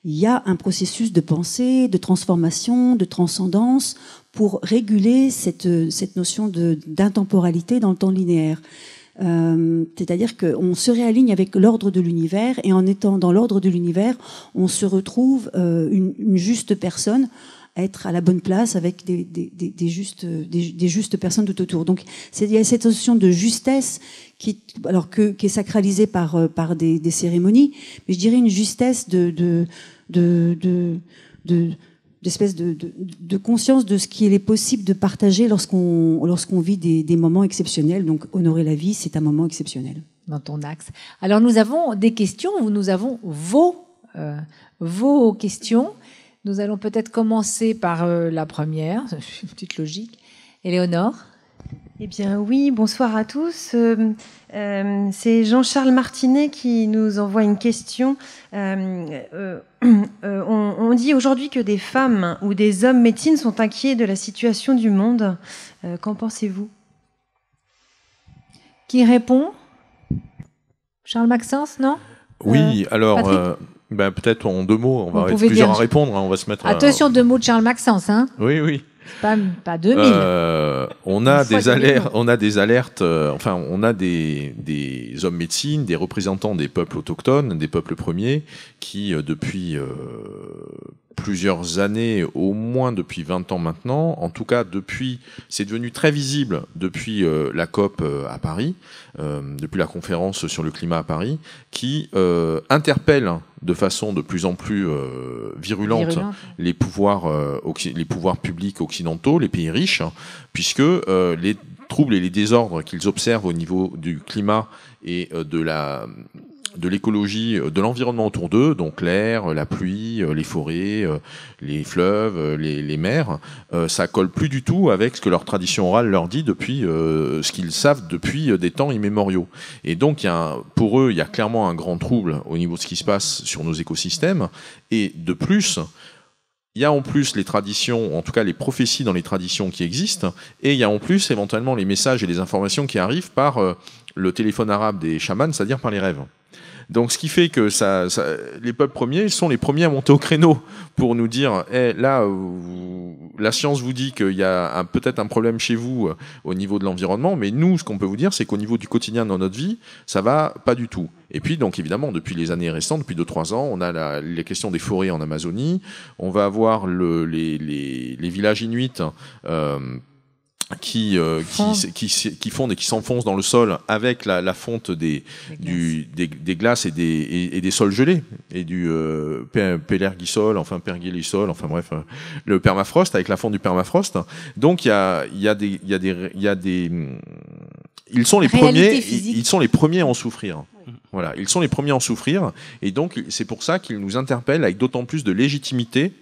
il y a un processus de pensée, de transformation, de transcendance pour réguler cette, euh, cette notion d'intemporalité dans le temps linéaire. Euh, c'est-à-dire qu'on se réaligne avec l'ordre de l'univers et en étant dans l'ordre de l'univers, on se retrouve une, juste personne être à la bonne place avec des, des, des, justes, des, justes personnes tout autour. Donc il y a cette notion de justesse qui, alors que, qui est sacralisée par, euh, par des, cérémonies, mais je dirais une justesse de, de, de, de, d'espèce de, de, conscience de ce qu'il est possible de partager lorsqu'on lorsqu'on vit des, des, moments exceptionnels. Donc honorer la vie, c'est un moment exceptionnel. Dans ton axe. Alors nous avons des questions, nous avons vos, euh, vos questions. Nous allons peut-être commencer par euh, la première, une petite logique. Éléonore Eh bien oui, bonsoir à tous. Euh, euh, c'est Jean-Charles Martinet qui nous envoie une question. on, on, dit aujourd'hui que des femmes ou des hommes médecines sont inquiets de la situation du monde. Qu'en pensez-vous Qui répond Charles Maxence, non Oui, alors ben, Peut-être en deux mots, on va être plusieurs à répondre, hein, on va se mettre Attention, deux mots de Charles Maxence. Hein. Oui, oui. Pas, pas 2000. Euh, on, a des alertes, euh, on a des alertes, enfin, on a des, hommes médecine, des représentants des peuples autochtones, des peuples premiers, qui, euh, depuis plusieurs années, au moins depuis 20 ans maintenant, en tout cas, depuis, c'est devenu très visible depuis la COP à Paris, depuis la conférence sur le climat à Paris, qui interpelle de façon de plus en plus virulente, les pouvoirs, les pouvoirs publics occidentaux les pays riches, puisque euh, les troubles et les désordres qu'ils observent au niveau du climat et euh, de la de l'écologie, euh, de l'environnement autour d'eux, donc l'air, la pluie, les forêts, les fleuves, les, les, mers, ça colle plus du tout avec ce que leur tradition orale leur dit depuis ce qu'ils savent depuis des temps immémoriaux. Et donc, pour eux, il y a clairement un grand trouble au niveau de ce qui se passe sur nos écosystèmes. Et de plus, il y a en plus les traditions, en tout cas les prophéties dans les traditions qui existent, et il y a en plus éventuellement les messages et les informations qui arrivent par euh, le téléphone arabe des chamans, c'est-à-dire par les rêves. Donc, ce qui fait que ça, ça, les peuples premiers sont les premiers à monter au créneau pour nous dire hey, eh, là, la science vous dit qu'il y a peut-être un problème chez vous euh, au niveau de l'environnement, mais nous, ce qu'on peut vous dire, c'est qu'au niveau du quotidien dans notre vie, ça va pas du tout. Et puis, donc, évidemment, depuis les années récentes, depuis 2-3 ans, on a la, les questions des forêts en Amazonie, on va avoir le, les, les, les, villages inuits. Euh, qui, euh, qui, qui, qui, fondent et qui s'enfoncent dans le sol avec la, la fonte des, glaces. Du, des, des, glaces et des, et, des sols gelés et du euh, enfin pergélisol, enfin bref, euh, le permafrost avec la fonte du permafrost. Donc il y a, y a des. Y a des, y a des ils sont les premiers, ils sont les premiers à en souffrir. Voilà, ils sont les premiers à en souffrir, et donc c'est pour ça qu'ils nous interpellent avec d'autant plus de légitimité.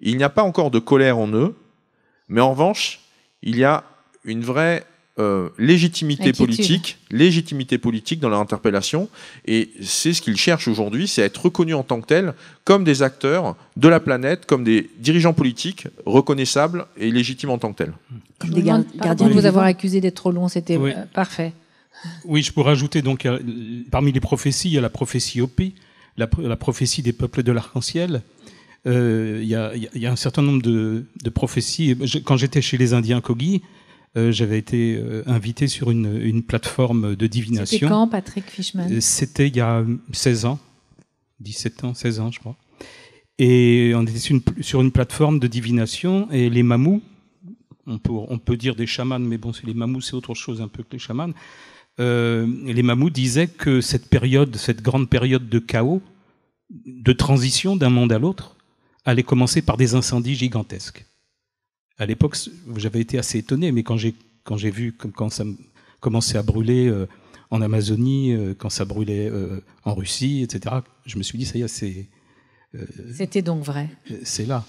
Il n'y a pas encore de colère en eux, mais en revanche, il y a une vraie euh, légitimité politique, légitimité politique dans leur interpellation. Et c'est ce qu'ils cherchent aujourd'hui, c'est être reconnus en tant que tels comme des acteurs de la planète, comme des dirigeants politiques reconnaissables et légitimes en tant que tels. Comme des gardiens de vous avoir accusé d'être trop long, c'était euh, parfait. Oui, je pourrais ajouter donc euh, parmi les prophéties, il y a la prophétie OP, la, la prophétie des peuples de l'arc-en-ciel il euh, y, a un certain nombre de, prophéties. quand j'étais chez les Indiens Kogi, euh, j'avais été euh, invité sur une, plateforme de divination. C'était quand, Patrick Fishman C'était il y a 16 ans, 17 ans, 16 ans, je crois. Et on était sur une, plateforme de divination et les mamous, on peut, on peut dire des chamans, mais bon, les mamous, c'est autre chose un peu que les chamans. les mamous disaient que cette période, cette grande période de chaos, de transition d'un monde à l'autre, allait commencer par des incendies gigantesques. À l'époque, j'avais été assez étonné, mais quand j'ai, quand j'ai vu quand ça commençait à brûler euh, en Amazonie, euh, quand ça brûlait euh, en Russie, etc., je me suis dit, ça y est, c'est... C'était donc vrai. C'est là.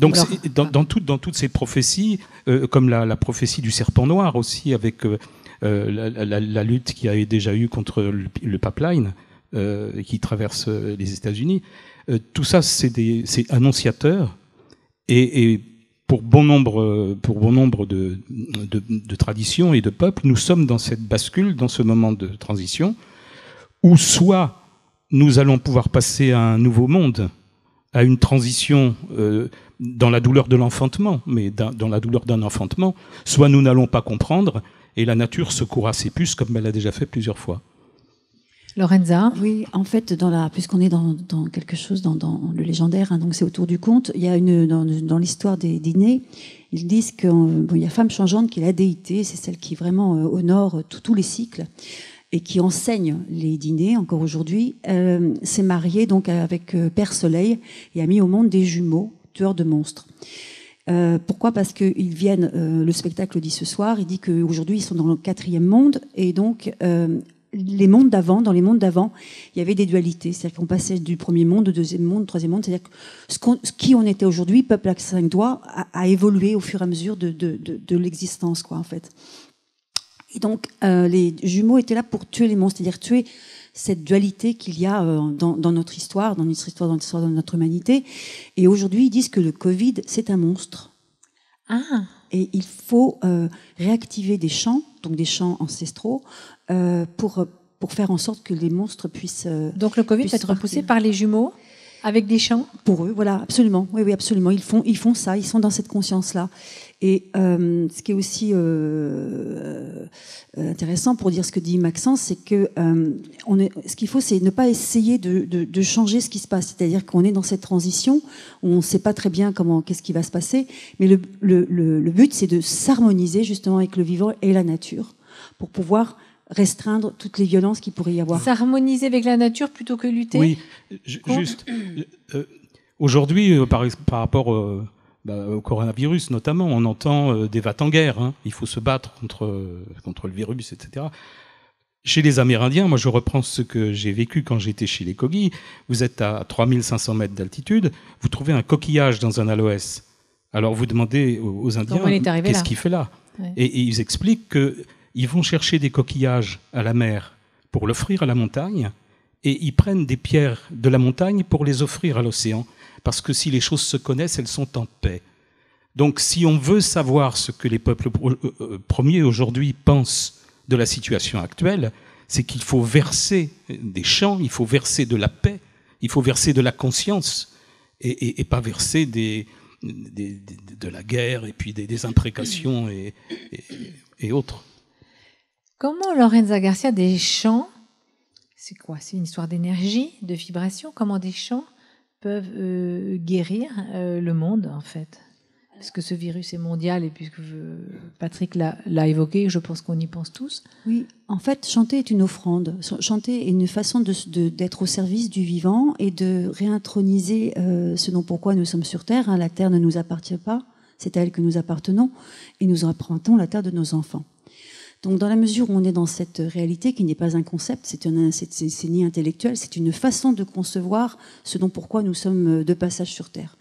Donc, dans, dans, toutes ces prophéties, comme la, prophétie du serpent noir aussi, avec la, lutte qui avait déjà eu contre le pipeline qui traverse les États-Unis, euh, tout ça, c'est annonciateur. Et, et, pour bon nombre, pour bon nombre de, traditions et de peuples, nous sommes dans cette bascule, dans ce moment de transition, où soit nous allons pouvoir passer à un nouveau monde, à une transition euh, dans la douleur de l'enfantement, mais dans, la douleur d'un enfantement, soit nous n'allons pas comprendre, et la nature secouera ses puces comme elle l'a déjà fait plusieurs fois. Lorenza Oui, en fait, puisqu'on est dans, quelque chose, dans, le légendaire, hein, donc c'est autour du conte, il y a une, dans, l'histoire des dîners, ils disent qu'il euh, bon, y a femme changeante qui est la déité, c'est celle qui vraiment euh, honore tous les cycles et qui enseigne les dîners encore aujourd'hui, euh, s'est mariée donc avec euh, Père Soleil et a mis au monde des jumeaux, tueurs de monstres. pourquoi Parce qu'ils viennent, le spectacle dit ce soir, il dit qu'aujourd'hui ils sont dans le quatrième monde et donc euh, les mondes d'avant, dans les mondes d'avant, il y avait des dualités. C'est-à-dire qu'on passait du premier monde au deuxième monde, au troisième monde. C'est-à-dire que ce, qui on était aujourd'hui, peuple à cinq doigts, a, évolué au fur et à mesure de, l'existence, quoi, en fait. Et donc, euh, les jumeaux étaient là pour tuer les monstres, c'est-à-dire tuer cette dualité qu'il y a euh, dans, notre histoire, dans notre histoire, dans l'histoire de notre humanité. Et aujourd'hui, ils disent que le Covid, c'est un monstre. Ah. Et il faut euh, réactiver des champs, donc des champs ancestraux, euh, pour, pour faire en sorte que les monstres puissent. Euh, Donc le Covid peut être repoussé par les jumeaux avec des chants Pour eux, voilà, absolument. Oui, oui, absolument. Ils font, ils font ça, ils sont dans cette conscience-là. Et euh, ce qui est aussi euh, intéressant pour dire ce que dit Maxence, c'est que on est, ce qu'il faut, c'est ne pas essayer de, de, de, changer ce qui se passe. C'est-à-dire qu'on est dans cette transition, on ne sait pas très bien comment, qu'est-ce qui va se passer. Mais le, le, le but, c'est de s'harmoniser justement avec le vivant et la nature pour pouvoir restreindre toutes les violences qui pourrait y avoir. S'harmoniser avec la nature plutôt que lutter Oui, juste. Euh, aujourd'hui, euh, par, rapport euh, bah, au coronavirus notamment, on entend des vats en guerre. Hein. Il faut se battre contre, contre le virus, etc. Chez les Amérindiens, moi je reprends ce que j'ai vécu quand j'étais chez les Kogi. Vous êtes à 3500 mètres d'altitude, vous trouvez un coquillage dans un aloès. Alors vous demandez aux, Indiens qu'est-ce qu'il fait là. et, ils expliquent que ils vont chercher des coquillages à la mer pour l'offrir à la montagne, et ils prennent des pierres de la montagne pour les offrir à l'océan, parce que si les choses se connaissent, elles sont en paix. Donc si on veut savoir ce que les peuples euh, euh, premiers aujourd'hui pensent de la situation actuelle, c'est qu'il faut verser des champs, il faut verser de la paix, il faut verser de la conscience, et, pas verser de la guerre et puis des, imprécations et autres. Comment Lorenza Garcia, des chants, c'est quoi C'est une histoire d'énergie, de vibration Comment des chants peuvent euh, guérir euh, le monde, en fait parce que ce virus est mondial et puisque euh, Patrick l'a évoqué, je pense qu'on y pense tous. Oui, en fait, chanter est une offrande. Chanter est une façon d'être au service du vivant et de réintroniser ce dont pourquoi nous sommes sur Terre. Hein. La Terre ne nous appartient pas, c'est à elle que nous appartenons et nous empruntons la Terre de nos enfants. Donc dans la mesure où on est dans cette réalité qui n'est pas un concept, c'est ni intellectuel, c'est une façon de concevoir ce dont pourquoi nous sommes euh, de passage sur Terre.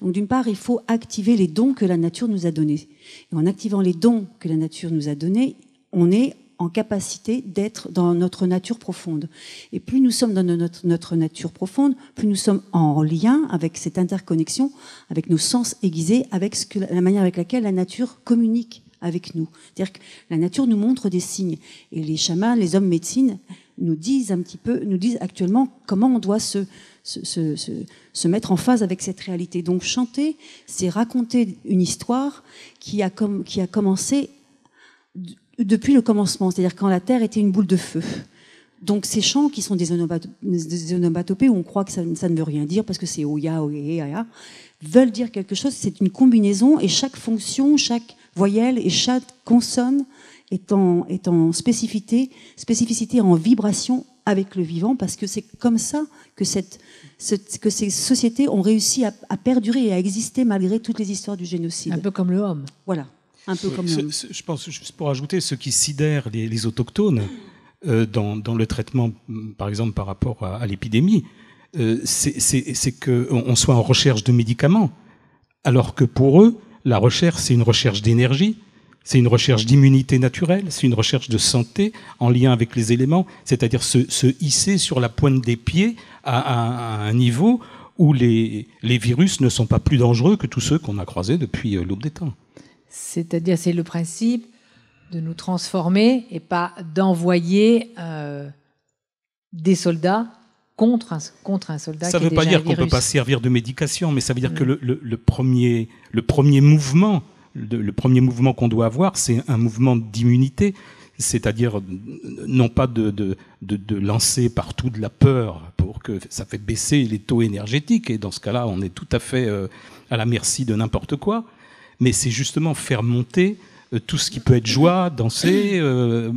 Donc d'une part, il faut activer les dons que la nature nous a donnés. Et en activant les dons que la nature nous a donnés, on est en capacité d'être dans notre nature profonde. Et plus nous sommes dans notre, nature profonde, plus nous sommes en lien avec cette interconnexion, avec nos sens aiguisés, avec ce que, la manière avec laquelle la nature communique avec nous. C'est-à-dire que la nature nous montre des signes. Et les chamans, les hommes médecine, nous disent un petit peu, nous disent actuellement comment on doit se, se, se, se mettre en phase avec cette réalité. Donc chanter, c'est raconter une histoire qui a, comme qui a commencé depuis le commencement, c'est-à-dire quand la Terre était une boule de feu. Donc ces chants qui sont des, onomatopées où on croit que ça, ça ne veut rien dire parce que c'est oya, oya, oya, veulent dire quelque chose, c'est une combinaison et chaque fonction, chaque voyelles et chaque consonne est en, spécificité, spécificité en vibration avec le vivant, parce que c'est comme ça que, cette, que ces sociétés ont réussi à, perdurer et à exister malgré toutes les histoires du génocide. Un peu comme le homme. Voilà, un peu comme je pense, juste pour ajouter, ce qui sidère les, autochtones euh, dans, dans, le traitement, par exemple, par rapport à, l'épidémie, euh, c'est qu'on soit en recherche de médicaments, alors que pour eux, la recherche, c'est une recherche d'énergie, c'est une recherche d'immunité naturelle, c'est une recherche de santé en lien avec les éléments, c'est-à-dire se, hisser sur la pointe des pieds à, un niveau où les, virus ne sont pas plus dangereux que tous ceux qu'on a croisés depuis euh, l'aube des temps. C'est-à-dire, c'est le principe de nous transformer et pas d'envoyer euh, des soldats contre un, contre un soldat. Ça ne veut pas dire qu'on ne peut pas servir de médication, mais ça veut dire que le, le, premier, le premier mouvement, le, le premier mouvement qu'on doit avoir, c'est un mouvement d'immunité, c'est-à-dire non pas de, de, de, de, lancer partout de la peur pour que ça fait baisser les taux énergétiques, et dans ce cas-là, on est tout à fait euh, à la merci de n'importe quoi, mais c'est justement faire monter euh, tout ce qui peut être joie, danser, euh,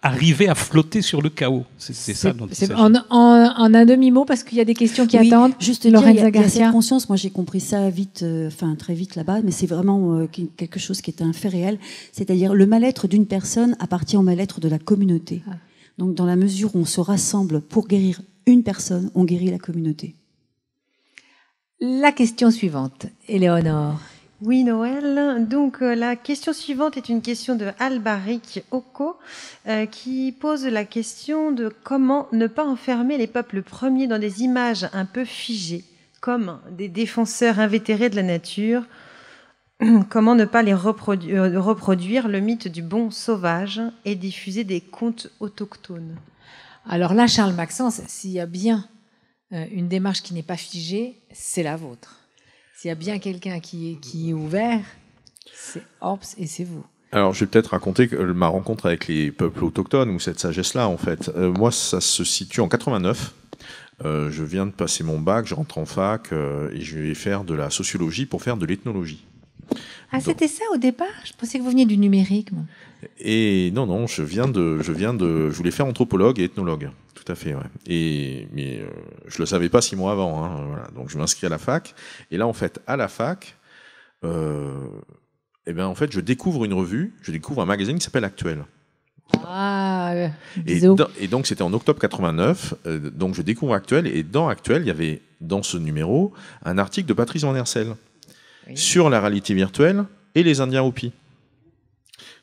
arriver à flotter sur le chaos. C'est ça en, un demi-mot, parce qu'il y a des questions qui attendent. Juste dire, il y conscience, moi j'ai compris ça vite, euh, enfin très vite là-bas, mais c'est vraiment quelque chose qui est un fait réel, c'est-à-dire le mal-être d'une personne appartient au mal-être de la communauté. Ah. Donc dans la mesure où on se rassemble pour guérir une personne, on guérit la communauté. La question suivante, Éléonore. Oui, Noël. Donc, euh, la question suivante est une question de Albaric Oko euh, qui pose la question de comment ne pas enfermer les peuples premiers dans des images un peu figées, comme des défenseurs invétérés de la nature. comment ne pas les euh, reproduire le mythe du bon sauvage et diffuser des contes autochtones Alors là, Charles Maxence, s'il y a bien une démarche qui n'est pas figée, c'est la vôtre. S'il y a bien quelqu'un qui est, ouvert, c'est Orbs et c'est vous. Alors, je vais peut-être raconter ma rencontre avec les peuples autochtones ou cette sagesse-là, en fait. Euh, moi, ça se situe en 89. Euh, je viens de passer mon bac, je rentre en fac euh, et je vais faire de la sociologie pour faire de l'ethnologie. Ah, c'était ça au départ Je pensais que vous veniez du numérique. Et non, non, je viens de, je viens de, je voulais faire anthropologue et ethnologue, tout à fait. Ouais. Et mais euh, je le savais pas six mois avant, hein, donc je m'inscris à la fac. Et là, en fait, à la fac, euh, eh ben, en fait, je découvre une revue, je découvre un magazine qui s'appelle Actuel. Ah, et, donc c'était en octobre 89, euh, donc je découvre Actuel et dans Actuel, il y avait dans ce numéro un article de Patrice Van Hersel sur la réalité virtuelle et les Indiens Hopis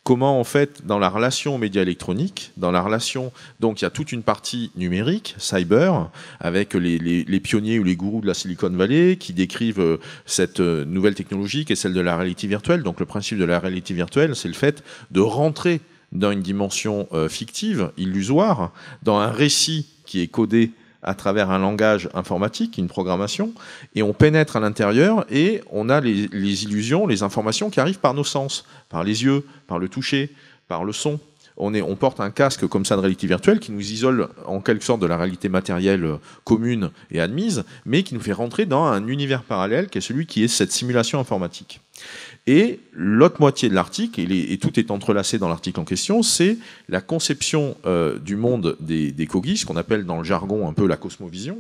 comment en fait dans la relation aux médias électroniques, dans la relation, donc il y a toute une partie numérique, cyber, avec les, les pionniers ou les gourous de la Silicon Valley qui décrivent euh, cette euh, nouvelle technologie qui est celle de la réalité virtuelle. Donc le principe de la réalité virtuelle, c'est le fait de rentrer dans une dimension euh, fictive, illusoire, dans un récit qui est codé à travers un langage informatique, une programmation, et on pénètre à l'intérieur et on a les, illusions, les informations qui arrivent par nos sens, par les yeux, par le toucher, par le son. On, on porte un casque comme ça de réalité virtuelle qui nous isole en quelque sorte de la réalité matérielle euh, commune et admise, mais qui nous fait rentrer dans un univers parallèle qui est celui qui est cette simulation informatique. Et l'autre moitié de l'article, et, tout est entrelacé dans l'article en question, c'est la conception euh, du monde des, des ce qu'on appelle dans le jargon un peu la cosmovision.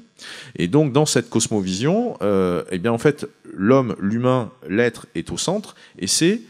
Et donc dans cette cosmovision, euh, eh bien en fait, l'homme, l'humain, l'être est au centre, et c'est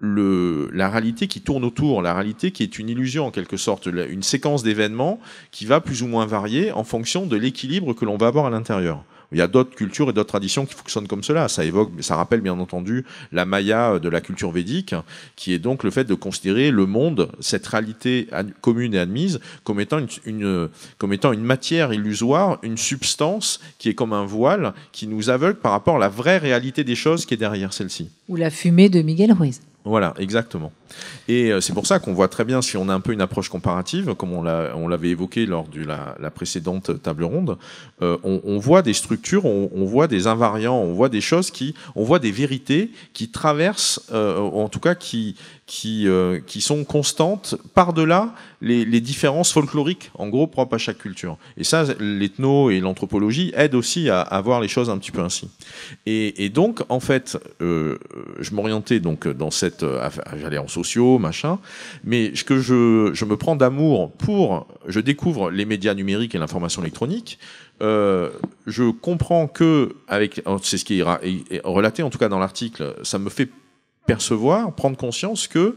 la réalité qui tourne autour, la réalité qui est une illusion en quelque sorte, une séquence d'événements qui va plus ou moins varier en fonction de l'équilibre que l'on va avoir à l'intérieur. Il y a d'autres cultures et d'autres traditions qui fonctionnent comme cela. Ça évoque, ça rappelle bien entendu la Maya euh, de la culture védique, qui est donc le fait de considérer le monde, cette réalité commune et admise, comme étant une, comme étant une matière illusoire, une substance qui est comme un voile qui nous aveugle par rapport à la vraie réalité des choses qui est derrière celle-ci. Ou la fumée de Miguel Ruiz. Voilà, exactement. Et euh, c'est pour ça qu'on voit très bien, si on a un peu une approche comparative, comme on l'avait évoqué lors de la, précédente table ronde, euh, on, voit des structures, on, voit des invariants, on voit des choses qui, on voit des vérités qui traversent, euh, en tout cas qui, qui, sont constantes par-delà les, différences folkloriques, en gros, propres à chaque culture. Et ça, l'ethno et l'anthropologie aident aussi à, avoir voir les choses un petit peu ainsi. Et, et donc, en fait, je m'orientais donc dans cette euh, j'allais en sociaux, machin. Mais ce que je, me prends d'amour pour, je découvre les médias numériques et l'information électronique. Euh, je comprends que, avec, c'est ce qui est relaté en tout cas dans l'article, ça me fait percevoir, prendre conscience que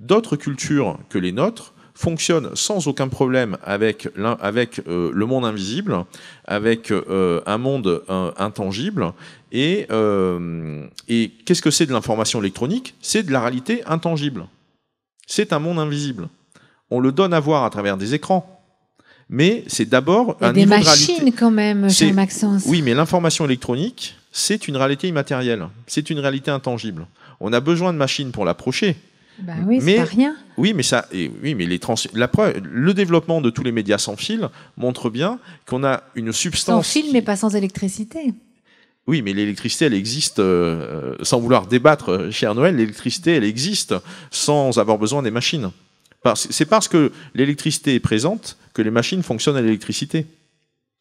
d'autres cultures que les nôtres fonctionne sans aucun problème avec, euh, le monde invisible, avec euh, un monde euh, intangible. Et, qu'est-ce que c'est de l'information électronique C'est de la réalité intangible. C'est un monde invisible. On le donne à voir à travers des écrans mais c'est d'abord un des machines quand même, Jean Maxence. Oui, mais l'information électronique, c'est une réalité immatérielle, c'est une réalité intangible. On a besoin de machines pour l'approcher, bah euh, oui, mais, rien. Oui, mais ça, oui, mais les trans, la preuve, le développement de tous les médias sans fil montre bien qu'on a une substance. Sans fil, mais pas sans électricité. Oui, mais l'électricité, elle existe, euh, euh, sans vouloir débattre, cher Noël, l'électricité, elle existe sans avoir besoin des machines. C'est parce que l'électricité est présente que les machines fonctionnent à l'électricité.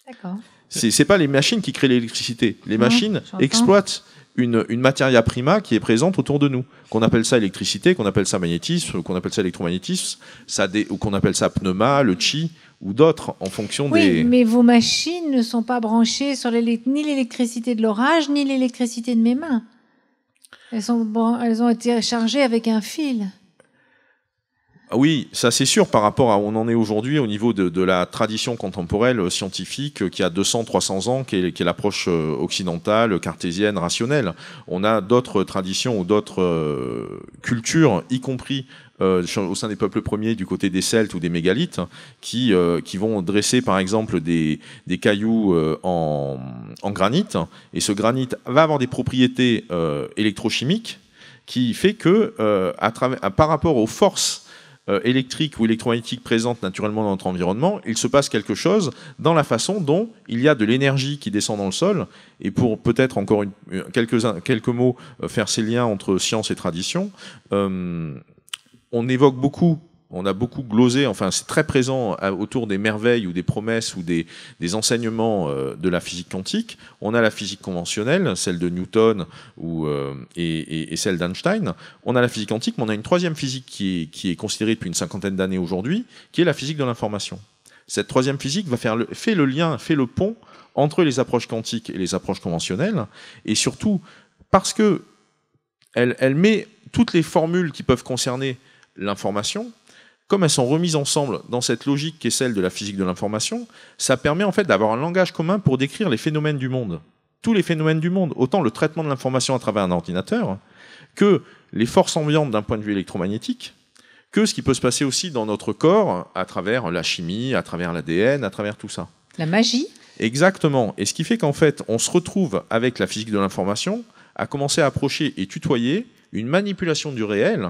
D'accord. C'est pas les machines qui créent l'électricité. Les machines exploitent une, matéria prima qui est présente autour de nous. Qu'on appelle ça électricité, qu'on appelle ça magnétisme, qu'on appelle ça électromagnétisme, ça ou qu'on appelle ça pneuma, le chi ou d'autres en fonction oui, des. mais vos machines ne sont pas branchées sur ni l'électricité de l'orage, ni l'électricité de mes mains. Elles, elles ont été chargées avec un fil. Ah oui, ça c'est sûr par rapport à où on en est aujourd'hui au niveau de, la tradition contemporaine euh, scientifique euh, qui a 200-300 ans, qui est, l'approche euh, occidentale, cartésienne, rationnelle. On a d'autres traditions ou d'autres cultures, y compris au sein des peuples premiers du côté des Celtes ou des mégalithes, qui, vont dresser par exemple des, cailloux en, granit, et ce granit va avoir des propriétés électrochimiques qui fait que à par rapport aux forces euh, électrique ou électromagnétique présente naturellement dans notre environnement, il se passe quelque chose dans la façon dont il y a de l'énergie qui descend dans le sol. Et pour peut-être encore euh, quelques, quelques mots, euh, faire ces liens entre science et tradition, on évoque beaucoup on a beaucoup glosé, enfin c'est très présent euh, autour des merveilles ou des promesses ou des, enseignements euh, de la physique quantique. On a la physique conventionnelle, celle de Newton ou, euh, et, celle d'Einstein. On a la physique quantique, mais on a une troisième physique qui est, considérée depuis une cinquantaine d'années aujourd'hui, qui est la physique de l'information. Cette troisième physique va faire le, fait le lien, fait le pont entre les approches quantiques et les approches conventionnelles, et surtout parce que elle met toutes les formules qui peuvent concerner l'information, comme elles sont remises ensemble dans cette logique qui est celle de la physique de l'information, ça permet en fait d'avoir un langage commun pour décrire les phénomènes du monde. Tous les phénomènes du monde, autant le traitement de l'information à travers un ordinateur, que les forces ambiantes d'un point de vue électromagnétique, que ce qui peut se passer aussi dans notre corps à travers la chimie, à travers l'ADN, à travers tout ça. La magie Exactement. Et ce qui fait qu'en fait, on se retrouve avec la physique de l'information à commencer à approcher et tutoyer une manipulation du réel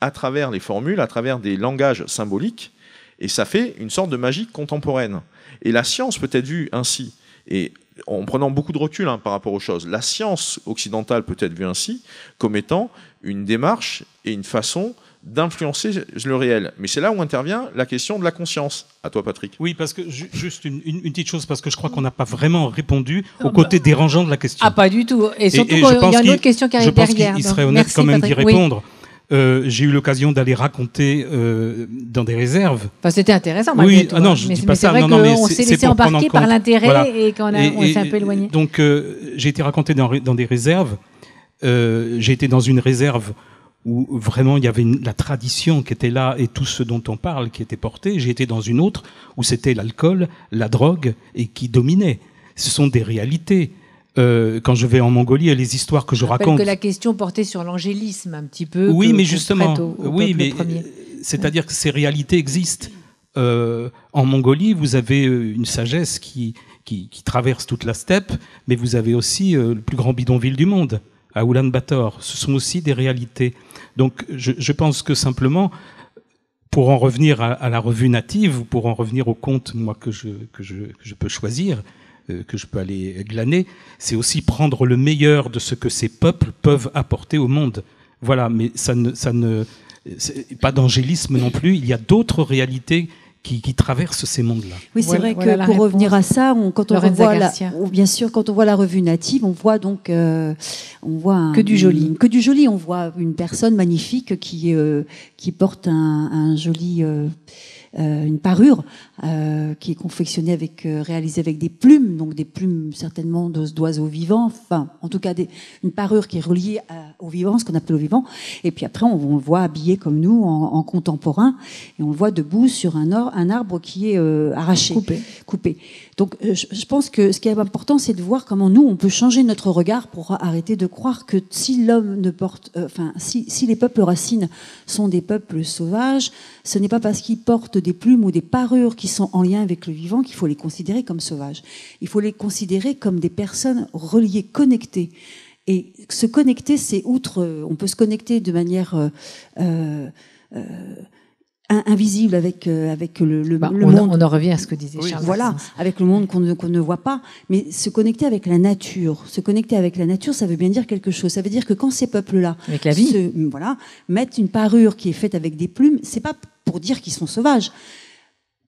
à travers les formules, à travers des langages symboliques, et ça fait une sorte de magie contemporaine. Et la science peut être vue ainsi, et en prenant beaucoup de recul hein, par rapport aux choses, la science occidentale peut être vue ainsi comme étant une démarche et une façon d'influencer le réel. Mais c'est là où intervient la question de la conscience. À toi, Patrick. Oui, parce que juste une, petite chose, parce que je crois qu'on n'a pas vraiment répondu ah au bah. côté dérangeant de la question. Ah, pas du tout. Et surtout, il y a une autre question qui arrive derrière. Je pense qu'il serait honnête quand même d'y répondre. Euh, j'ai eu l'occasion d'aller raconter euh, dans des réserves. c'était intéressant. Oui, ah non, hein. je mais, dis pas ça. Vrai non, on s'est laissé embarquer par l'intérêt et qu'on s'est un peu éloigné. Donc, euh, j'ai été raconté dans, des réserves. j'ai été dans une réserve où vraiment il y avait la tradition qui était là et tout ce dont on parle qui était porté. J'ai été dans une autre où c'était l'alcool, la drogue et qui dominait. Ce sont des réalités. Euh, quand je vais en Mongolie et les histoires que je, je raconte. Que la question portait sur l'angélisme un petit peu. Oui, mais justement, oui, mais euh, c'est-à-dire que ces réalités existent. Euh, en Mongolie, vous avez une sagesse qui, qui, traverse toute la steppe, mais vous avez aussi le plus grand bidonville du monde, à Ulaanbaatar. Ce sont aussi des réalités. Donc, je, pense que simplement, pour en revenir à, la revue native, pour en revenir au conte moi que je, que je, que je peux choisir, euh, que je peux aller glaner, c'est aussi prendre le meilleur de ce que ces peuples peuvent apporter au monde. Voilà, mais ça ne, ça ne pas d'angélisme non plus. Il y a d'autres réalités qui, traversent ces mondes-là. Oui, c'est vrai que pour revenir à ça, quand on bien sûr, quand on voit la revue native, on voit donc, euh, on voit que du joli, que du joli. On voit une personne magnifique qui euh, qui porte un, joli. Euh, une parure euh, qui est confectionnée avec, euh, réalisée avec des plumes, donc des plumes certainement d'oiseaux vivants, enfin, en tout cas des, une parure qui est reliée à, au vivant, ce qu'on appelle au vivant. Et puis après, on, le voit habillé comme nous en, contemporain, et on le voit debout sur un, un arbre qui est arraché, coupé. Donc, je, pense que ce qui est important, c'est de voir comment nous on peut changer notre regard pour arrêter de croire que si l'homme ne porte, enfin, si, si les peuples racines sont des peuples sauvages, ce n'est pas parce qu'ils portent des plumes ou des parures qui sont en lien avec le vivant, qu'il faut les considérer comme sauvages. Il faut les considérer comme des personnes reliées, connectées. Et se connecter, c'est outre, euh, on peut se connecter de manière... Euh, euh, invisible avec euh, avec le, bah, on, monde. On en revient à ce que disait Charles. Voilà, avec le monde qu'on ne, voit pas, mais se connecter avec la nature, se connecter avec la nature, ça veut bien dire quelque chose. Ça veut dire que quand ces peuples-là, voilà, mettent une parure qui est faite avec des plumes, c'est pas pour dire qu'ils sont sauvages.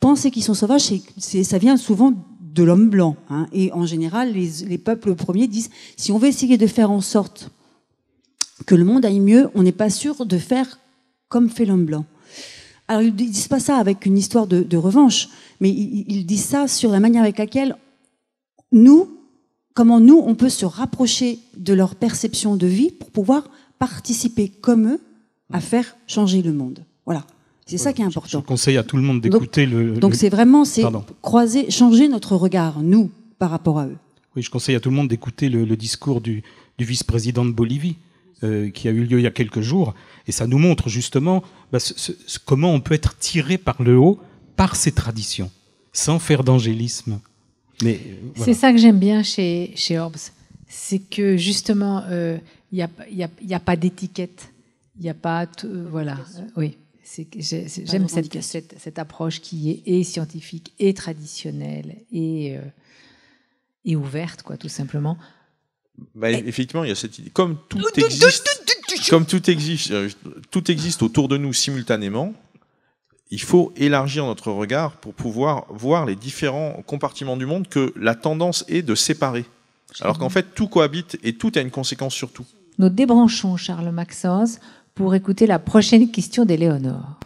Penser qu'ils sont sauvages, ça vient souvent de l'homme blanc. Hein. et en général, les, les peuples premiers disent si on veut essayer de faire en sorte que le monde aille mieux, on n'est pas sûr de faire comme fait l'homme blanc. Alors ils disent pas ça avec une histoire de, revanche, mais ils, disent ça sur la manière avec laquelle nous, comment nous, on peut se rapprocher de leur perception de vie pour pouvoir participer comme eux à faire changer le monde. Voilà. C'est ça qui est important. Je, conseille à tout le monde d'écouter le. Donc c'est vraiment c'est croiser, changer notre regard nous par rapport à eux. Oui, je conseille à tout le monde d'écouter le, discours du, vice-président de Bolivie euh, qui a eu lieu il y a quelques jours et ça nous montre justement bah, comment on peut être tiré par le haut par ces traditions, sans faire d'angélisme. Euh, voilà. C'est ça que j'aime bien chez, chez Orbs, c'est que justement, il euh, n'y a, y a, pas d'étiquette, il n'y a pas... tout euh, voilà, oui. J'aime cette, cette, cette, approche qui est scientifique et traditionnelle et, et ouverte, quoi, tout simplement. Bah, effectivement, il y a cette idée. Comme tout existe comme tout existe, euh, tout existe autour de nous simultanément, il faut élargir notre regard pour pouvoir voir les différents compartiments du monde que la tendance est de séparer. Alors qu'en fait, tout cohabite et tout a une conséquence sur tout. Nous débranchons Charles Maxence pour écouter la prochaine question d'Eléonore.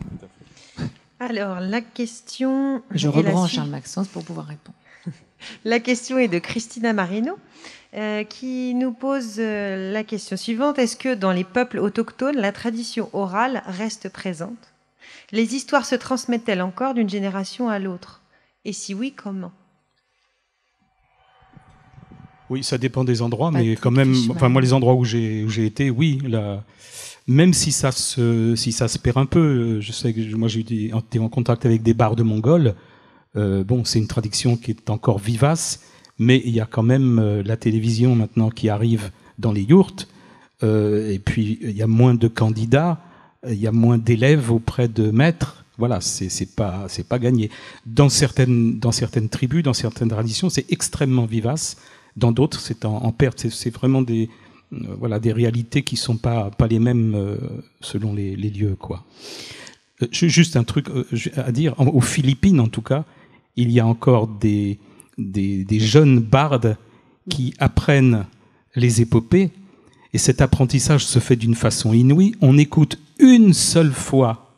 Alors, la question. Je rebranche Charles Maxence pour pouvoir répondre. La question est de Christina Marino. Euh, qui nous pose euh, la question suivante. Est-ce que dans les peuples autochtones, la tradition orale reste présente Les histoires se transmettent-elles encore d'une génération à l'autre Et si oui, comment oui, ça dépend des endroits, mais quand même, enfin moi les endroits où j'ai été, oui, même si ça se si ça se perd un peu, je sais que moi j'ai été en contact avec des bars de Mongols. Euh, bon, c'est une tradition qui est encore vivace, mais il y a quand même euh, la télévision maintenant qui arrive dans les yourtes, euh, et puis euh, il y a moins de candidats, il y a moins d'élèves auprès de maîtres. Voilà, c'est pas c'est pas gagné. Dans certaines dans certaines tribus, dans certaines traditions, c'est extrêmement vivace. Dans d'autres, c'est en, perte. C'est vraiment des voilà des réalités qui sont pas pas les mêmes selon les, les, lieux quoi. juste un truc à dire. Aux Philippines, en tout cas, il y a encore des des, jeunes bardes qui apprennent les épopées, et cet apprentissage se fait d'une façon inouïe. On écoute une seule fois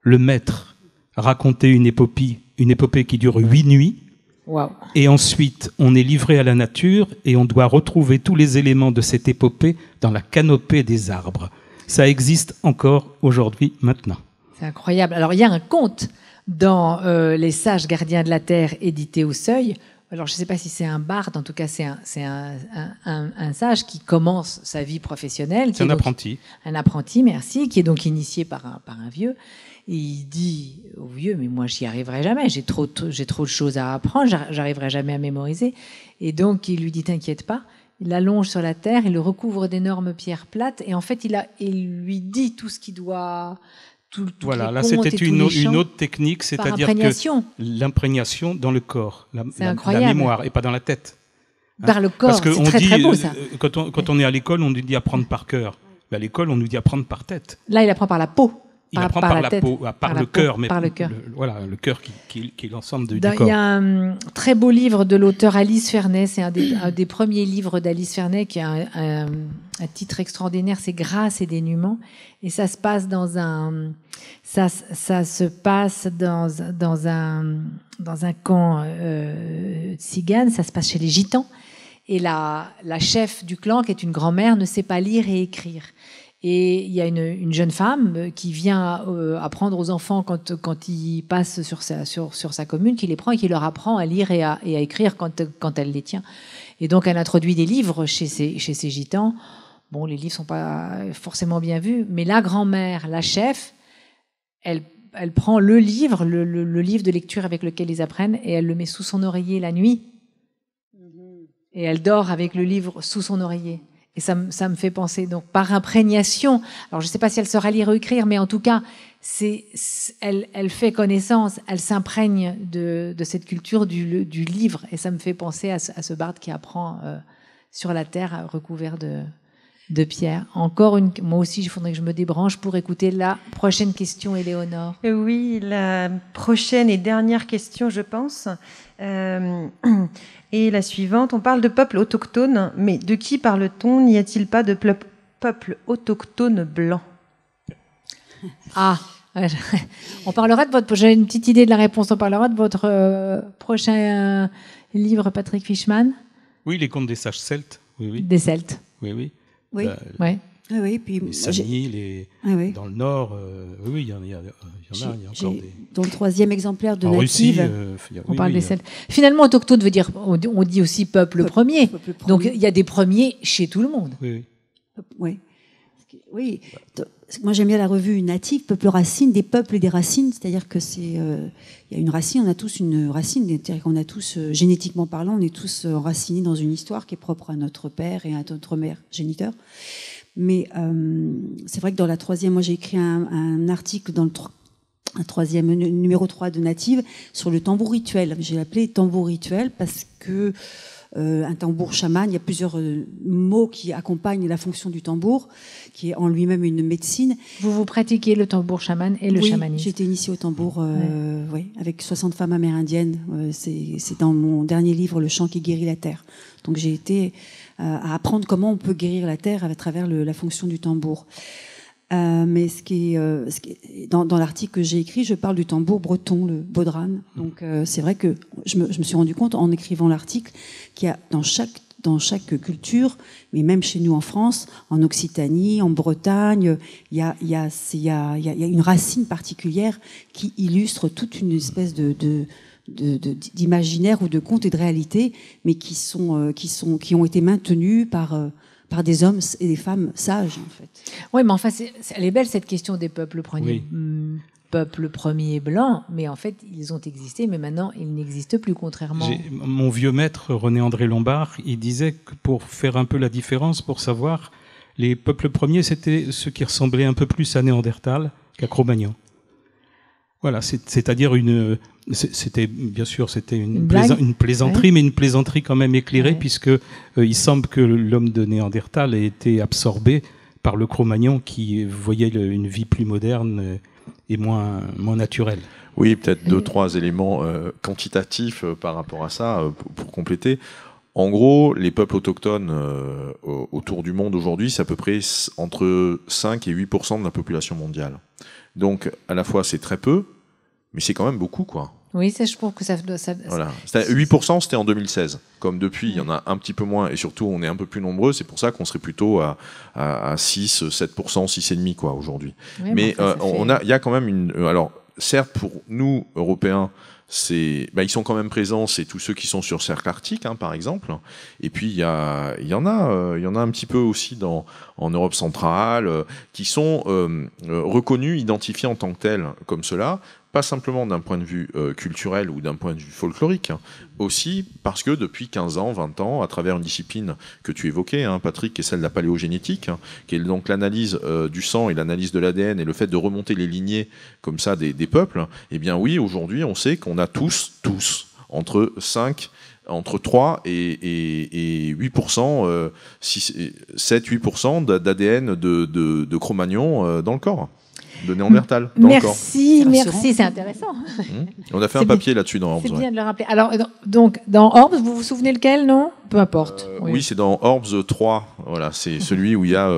le maître raconter une épopée, une épopée qui dure huit nuits, et ensuite on est livré à la nature et on doit retrouver tous les éléments de cette épopée dans la canopée des arbres. Ça existe encore aujourd'hui, maintenant. C'est incroyable. Alors il y a un conte dans euh, Les Sages Gardiens de la Terre, édité au Seuil, alors je ne sais pas si c'est un barde, en tout cas c'est un, sage qui commence sa vie professionnelle. C'est un apprenti. Un apprenti, merci, qui est donc initié par un, par un vieux. Et il dit au vieux, mais moi j'y arriverai jamais, j'ai trop, j'ai trop de choses à apprendre, j'arriverai jamais à mémoriser. Et donc il lui dit, t'inquiète pas, il l'allonge sur la terre, il le recouvre d'énormes pierres plates, et en fait il, a, il lui dit tout ce qu'il doit voilà, là c'était une, autre technique, c'est-à-dire que l'imprégnation dans le corps, la, mémoire, et pas dans la tête. Par hein, le corps, c'est très, euh, ça. Euh, quand on, quand on est à l'école, on nous dit apprendre par cœur. Mais à l'école, on nous dit apprendre par tête. Là, il apprend par la peau. Il ah, par, la, peau, ah, par, le cœur, mais par le cœur. voilà, le cœur qui, est l'ensemble du, corps. Il y a un mm, très beau livre de l'auteur Alice Fernet. C'est un, des premiers livres d'Alice Fernet qui a un, titre extraordinaire. C'est Grâce et dénuement. Et ça se passe dans un, ça, se passe dans, dans un, dans un camp euh, cigane. Ça se passe chez les gitans. Et la, la chef du clan, qui est une grand-mère, ne sait pas lire et écrire. Et il y a une, jeune femme euh, qui vient euh, apprendre aux enfants quand, quand ils passent sur sa, sur, sa commune, qui les prend et qui leur apprend à lire et à, écrire quand, elle les tient. Et donc elle introduit des livres chez ces, chez gitans. Bon, les livres sont pas forcément bien vus, mais la grand-mère, la chef, elle elle prend le livre, le, livre de lecture avec lequel ils apprennent, et elle le met sous son oreiller la nuit. Mm-hmm. Et elle dort avec le livre sous son oreiller. Et ça, ça, me fait penser, donc, par imprégnation, alors je sais pas si elle saura lire ou écrire, mais en tout cas, c'est, elle, elle, fait connaissance, elle s'imprègne de, de, cette culture du, du, livre. Et ça me fait penser à ce, à ce barde qui apprend euh, sur la terre recouvert de, de Pierre. Encore une, moi aussi, il faudrait que je me débranche pour écouter la prochaine question, Éléonore. Euh, oui, la prochaine et dernière question, je pense. Euh, et la suivante, on parle de peuple autochtone, mais de qui parle-t-on N'y a-t-il pas de peuple, peuple autochtone blanc Ah on parlera de votre. J'ai une petite idée de la réponse. On parlera de votre euh, prochain livre, Patrick Fishman. Oui, les contes des sages celtes. Des celtes. Oui, oui. Bah, oui. oui. Ah oui, puis les Samis, les... dans le Nord, euh, oui, il y en, y en a, y en a encore des. Dans le troisième exemplaire de en Native, Russie, euh, a, on parle des Celtes. Finalement, autochtone veut dire, on, dit aussi peuple, premier. peuple premier. Donc il y a des premiers chez tout le monde. Oui. Oui. oui moi j'aime bien la revue native, peuple racine, des peuples et des racines, c'est-à-dire que c'est, euh, il y a une racine, on a tous une racine, c'est-à-dire qu'on a tous, euh, génétiquement parlant, on est tous euh, enracinés dans une histoire qui est propre à notre père et à notre mère géniteur. Mais c'est vrai que dans la troisième, moi j'ai écrit un, article dans le un troisième numéro 3 de Native sur le tambour rituel. J'ai appelé tambour rituel parce que un tambour chaman, il y a plusieurs mots qui accompagnent la fonction du tambour qui est en lui-même une médecine. Vous vous pratiquez le tambour chaman et le oui, j'ai été initiée au tambour, euh, avec 60 femmes amérindiennes. Euh, c'est dans mon dernier livre, Le chant qui guérit la terre. Donc j'ai été euh, à apprendre comment on peut guérir la terre à travers la fonction du tambour. mais ce qui est, dans, l'article que j'ai écrit, je parle du tambour breton, le bodran. Mm. Donc c'est vrai que je me, je me suis rendu compte en écrivant l'article qu'il y a dans chaque dans chaque culture, mais même chez nous en France, en Occitanie, en Bretagne, il y a, une racine particulière qui illustre toute une espèce de, d'imaginaire ou de conte et de réalité, mais qui, sont, euh, qui, sont, qui ont été maintenus par, euh, par des hommes et des femmes sages, en fait. Oui, mais enfin, elle est belle cette question des peuples, premiers Oui. Hmm peuple premier blanc, mais en fait, ils ont existé, mais maintenant, ils n'existent plus, contrairement. Mon vieux maître, René-André Lombard, il disait que pour faire un peu la différence, pour savoir, les peuples premiers, c'était ceux qui ressemblaient un peu plus à Néandertal qu'à Cro-Magnon. Voilà, c'est-à-dire une. C'était bien sûr c'était une, plaisanterie, mais une plaisanterie quand même éclairée, puisque euh, il semble que l'homme de Néandertal ait été absorbé par le Cro-Magnon qui voyait une vie plus moderne euh, moins, naturel. Oui, peut-être deux, trois éléments euh, quantitatifs euh, par rapport à ça euh, pour compléter. En gros, les peuples autochtones autour du monde aujourd'hui, c'est à peu près entre 5 et 8 de la population mondiale. Donc, à la fois, c'est très peu, mais c'est quand même beaucoup, quoi. Oui, je trouve que ça doit. Ça, voilà. 8%, c'était en 2016. Comme depuis, il y en a un petit peu moins et surtout, on est un peu plus nombreux. C'est pour ça qu'on serait plutôt à, à, à 6, 7%, 6,5% quoi, aujourd'hui. Mais euh, on a, il y a quand même une. Euh, alors, certes, pour nous, Européens, bah, ils sont quand même présents, c'est tous ceux qui sont sur cercle arctique, hein, par exemple. Et puis il y, a, y en a, euh, il y en a un petit peu aussi dans, en Europe centrale, qui sont reconnus, identifiés en tant que tels, comme cela pas simplement d'un point de vue euh, culturel ou d'un point de vue folklorique, hein, aussi parce que depuis 15 ans, 20 ans, à travers une discipline que tu évoquais, hein, Patrick, qui est celle de la paléogénétique, hein, qui est donc l'analyse euh, du sang et l'analyse de l'ADN et le fait de remonter les lignées comme ça des, peuples, eh bien oui, aujourd'hui, on sait qu'on a tous, tous, entre 5 entre 3 et, 8%, 7-8% d'ADN de, de, de Cro-Magnon euh, dans le corps de merci, merci, c'est intéressant. Mmh. On a fait un papier là-dessus dans Orbs. C'est bien de le rappeler. Alors, donc, dans Orbs, vous vous souvenez lequel, non Peu importe. Euh, oui, c'est dans Orbs 3. Voilà, c'est celui où il y a,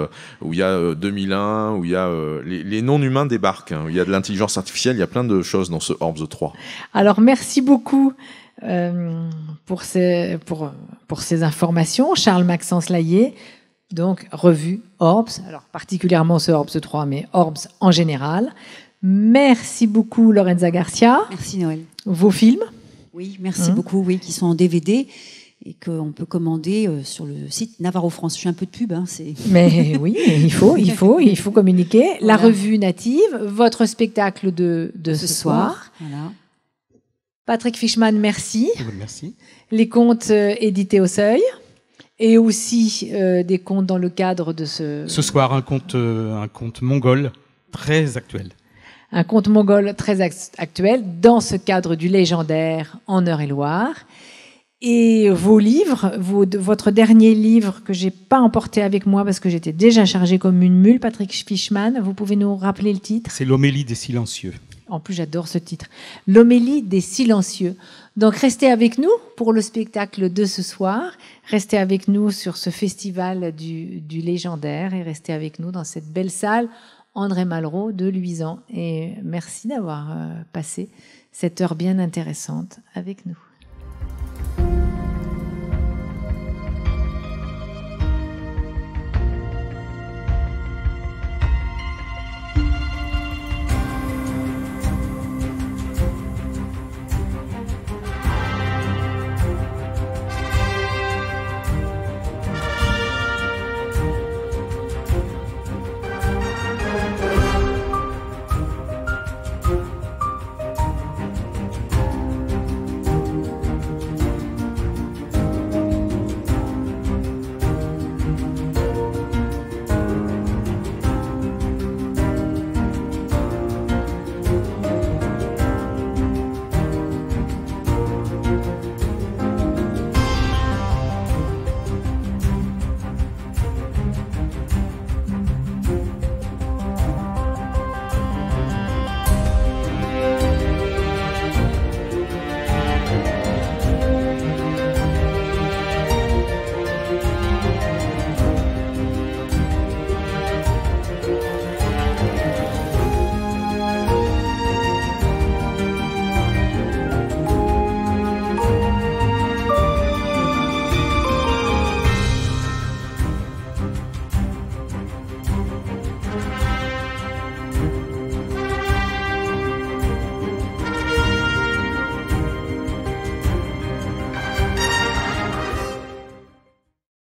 y euh, 2001, où il y a euh, les, non-humains débarquent. Hein. il y a de l'intelligence artificielle, il y a plein de choses dans ce Orbs 3. Alors, merci beaucoup. pour, ces, pour, pour ces informations, Charles-Maxence Laillé, donc revue Orbs, alors particulièrement ce Orbs 3, mais Orbs en général. Merci beaucoup Lorenza Garcia. Merci Noël. Vos films Oui, merci hein beaucoup, oui, qui sont en DVD et qu'on peut commander euh, sur le site Navarro France. Je suis un peu de pub, hein, c'est. Mais oui, il faut, il faut, il faut communiquer. La revue native, votre spectacle de, ce, soir. Voilà. Patrick Fishman, merci. Merci. Les contes euh, édités au seuil et aussi euh, des contes dans le cadre de ce... Ce soir, un conte, euh, un conte mongol très actuel. Un conte mongol très actuel dans ce cadre du légendaire en Heure et loire Et vos livres, votre dernier livre que j'ai pas emporté avec moi parce que j'étais déjà chargé comme une mule, Patrick Fishman, vous pouvez nous rappeler le titre C'est L'Homélie des silencieux. En plus, j'adore ce titre. L'Homélie des silencieux. Donc restez avec nous pour le spectacle de ce soir, restez avec nous sur ce festival du, du légendaire et restez avec nous dans cette belle salle André Malraux de Luisan. Et merci d'avoir euh, passé cette heure bien intéressante avec nous.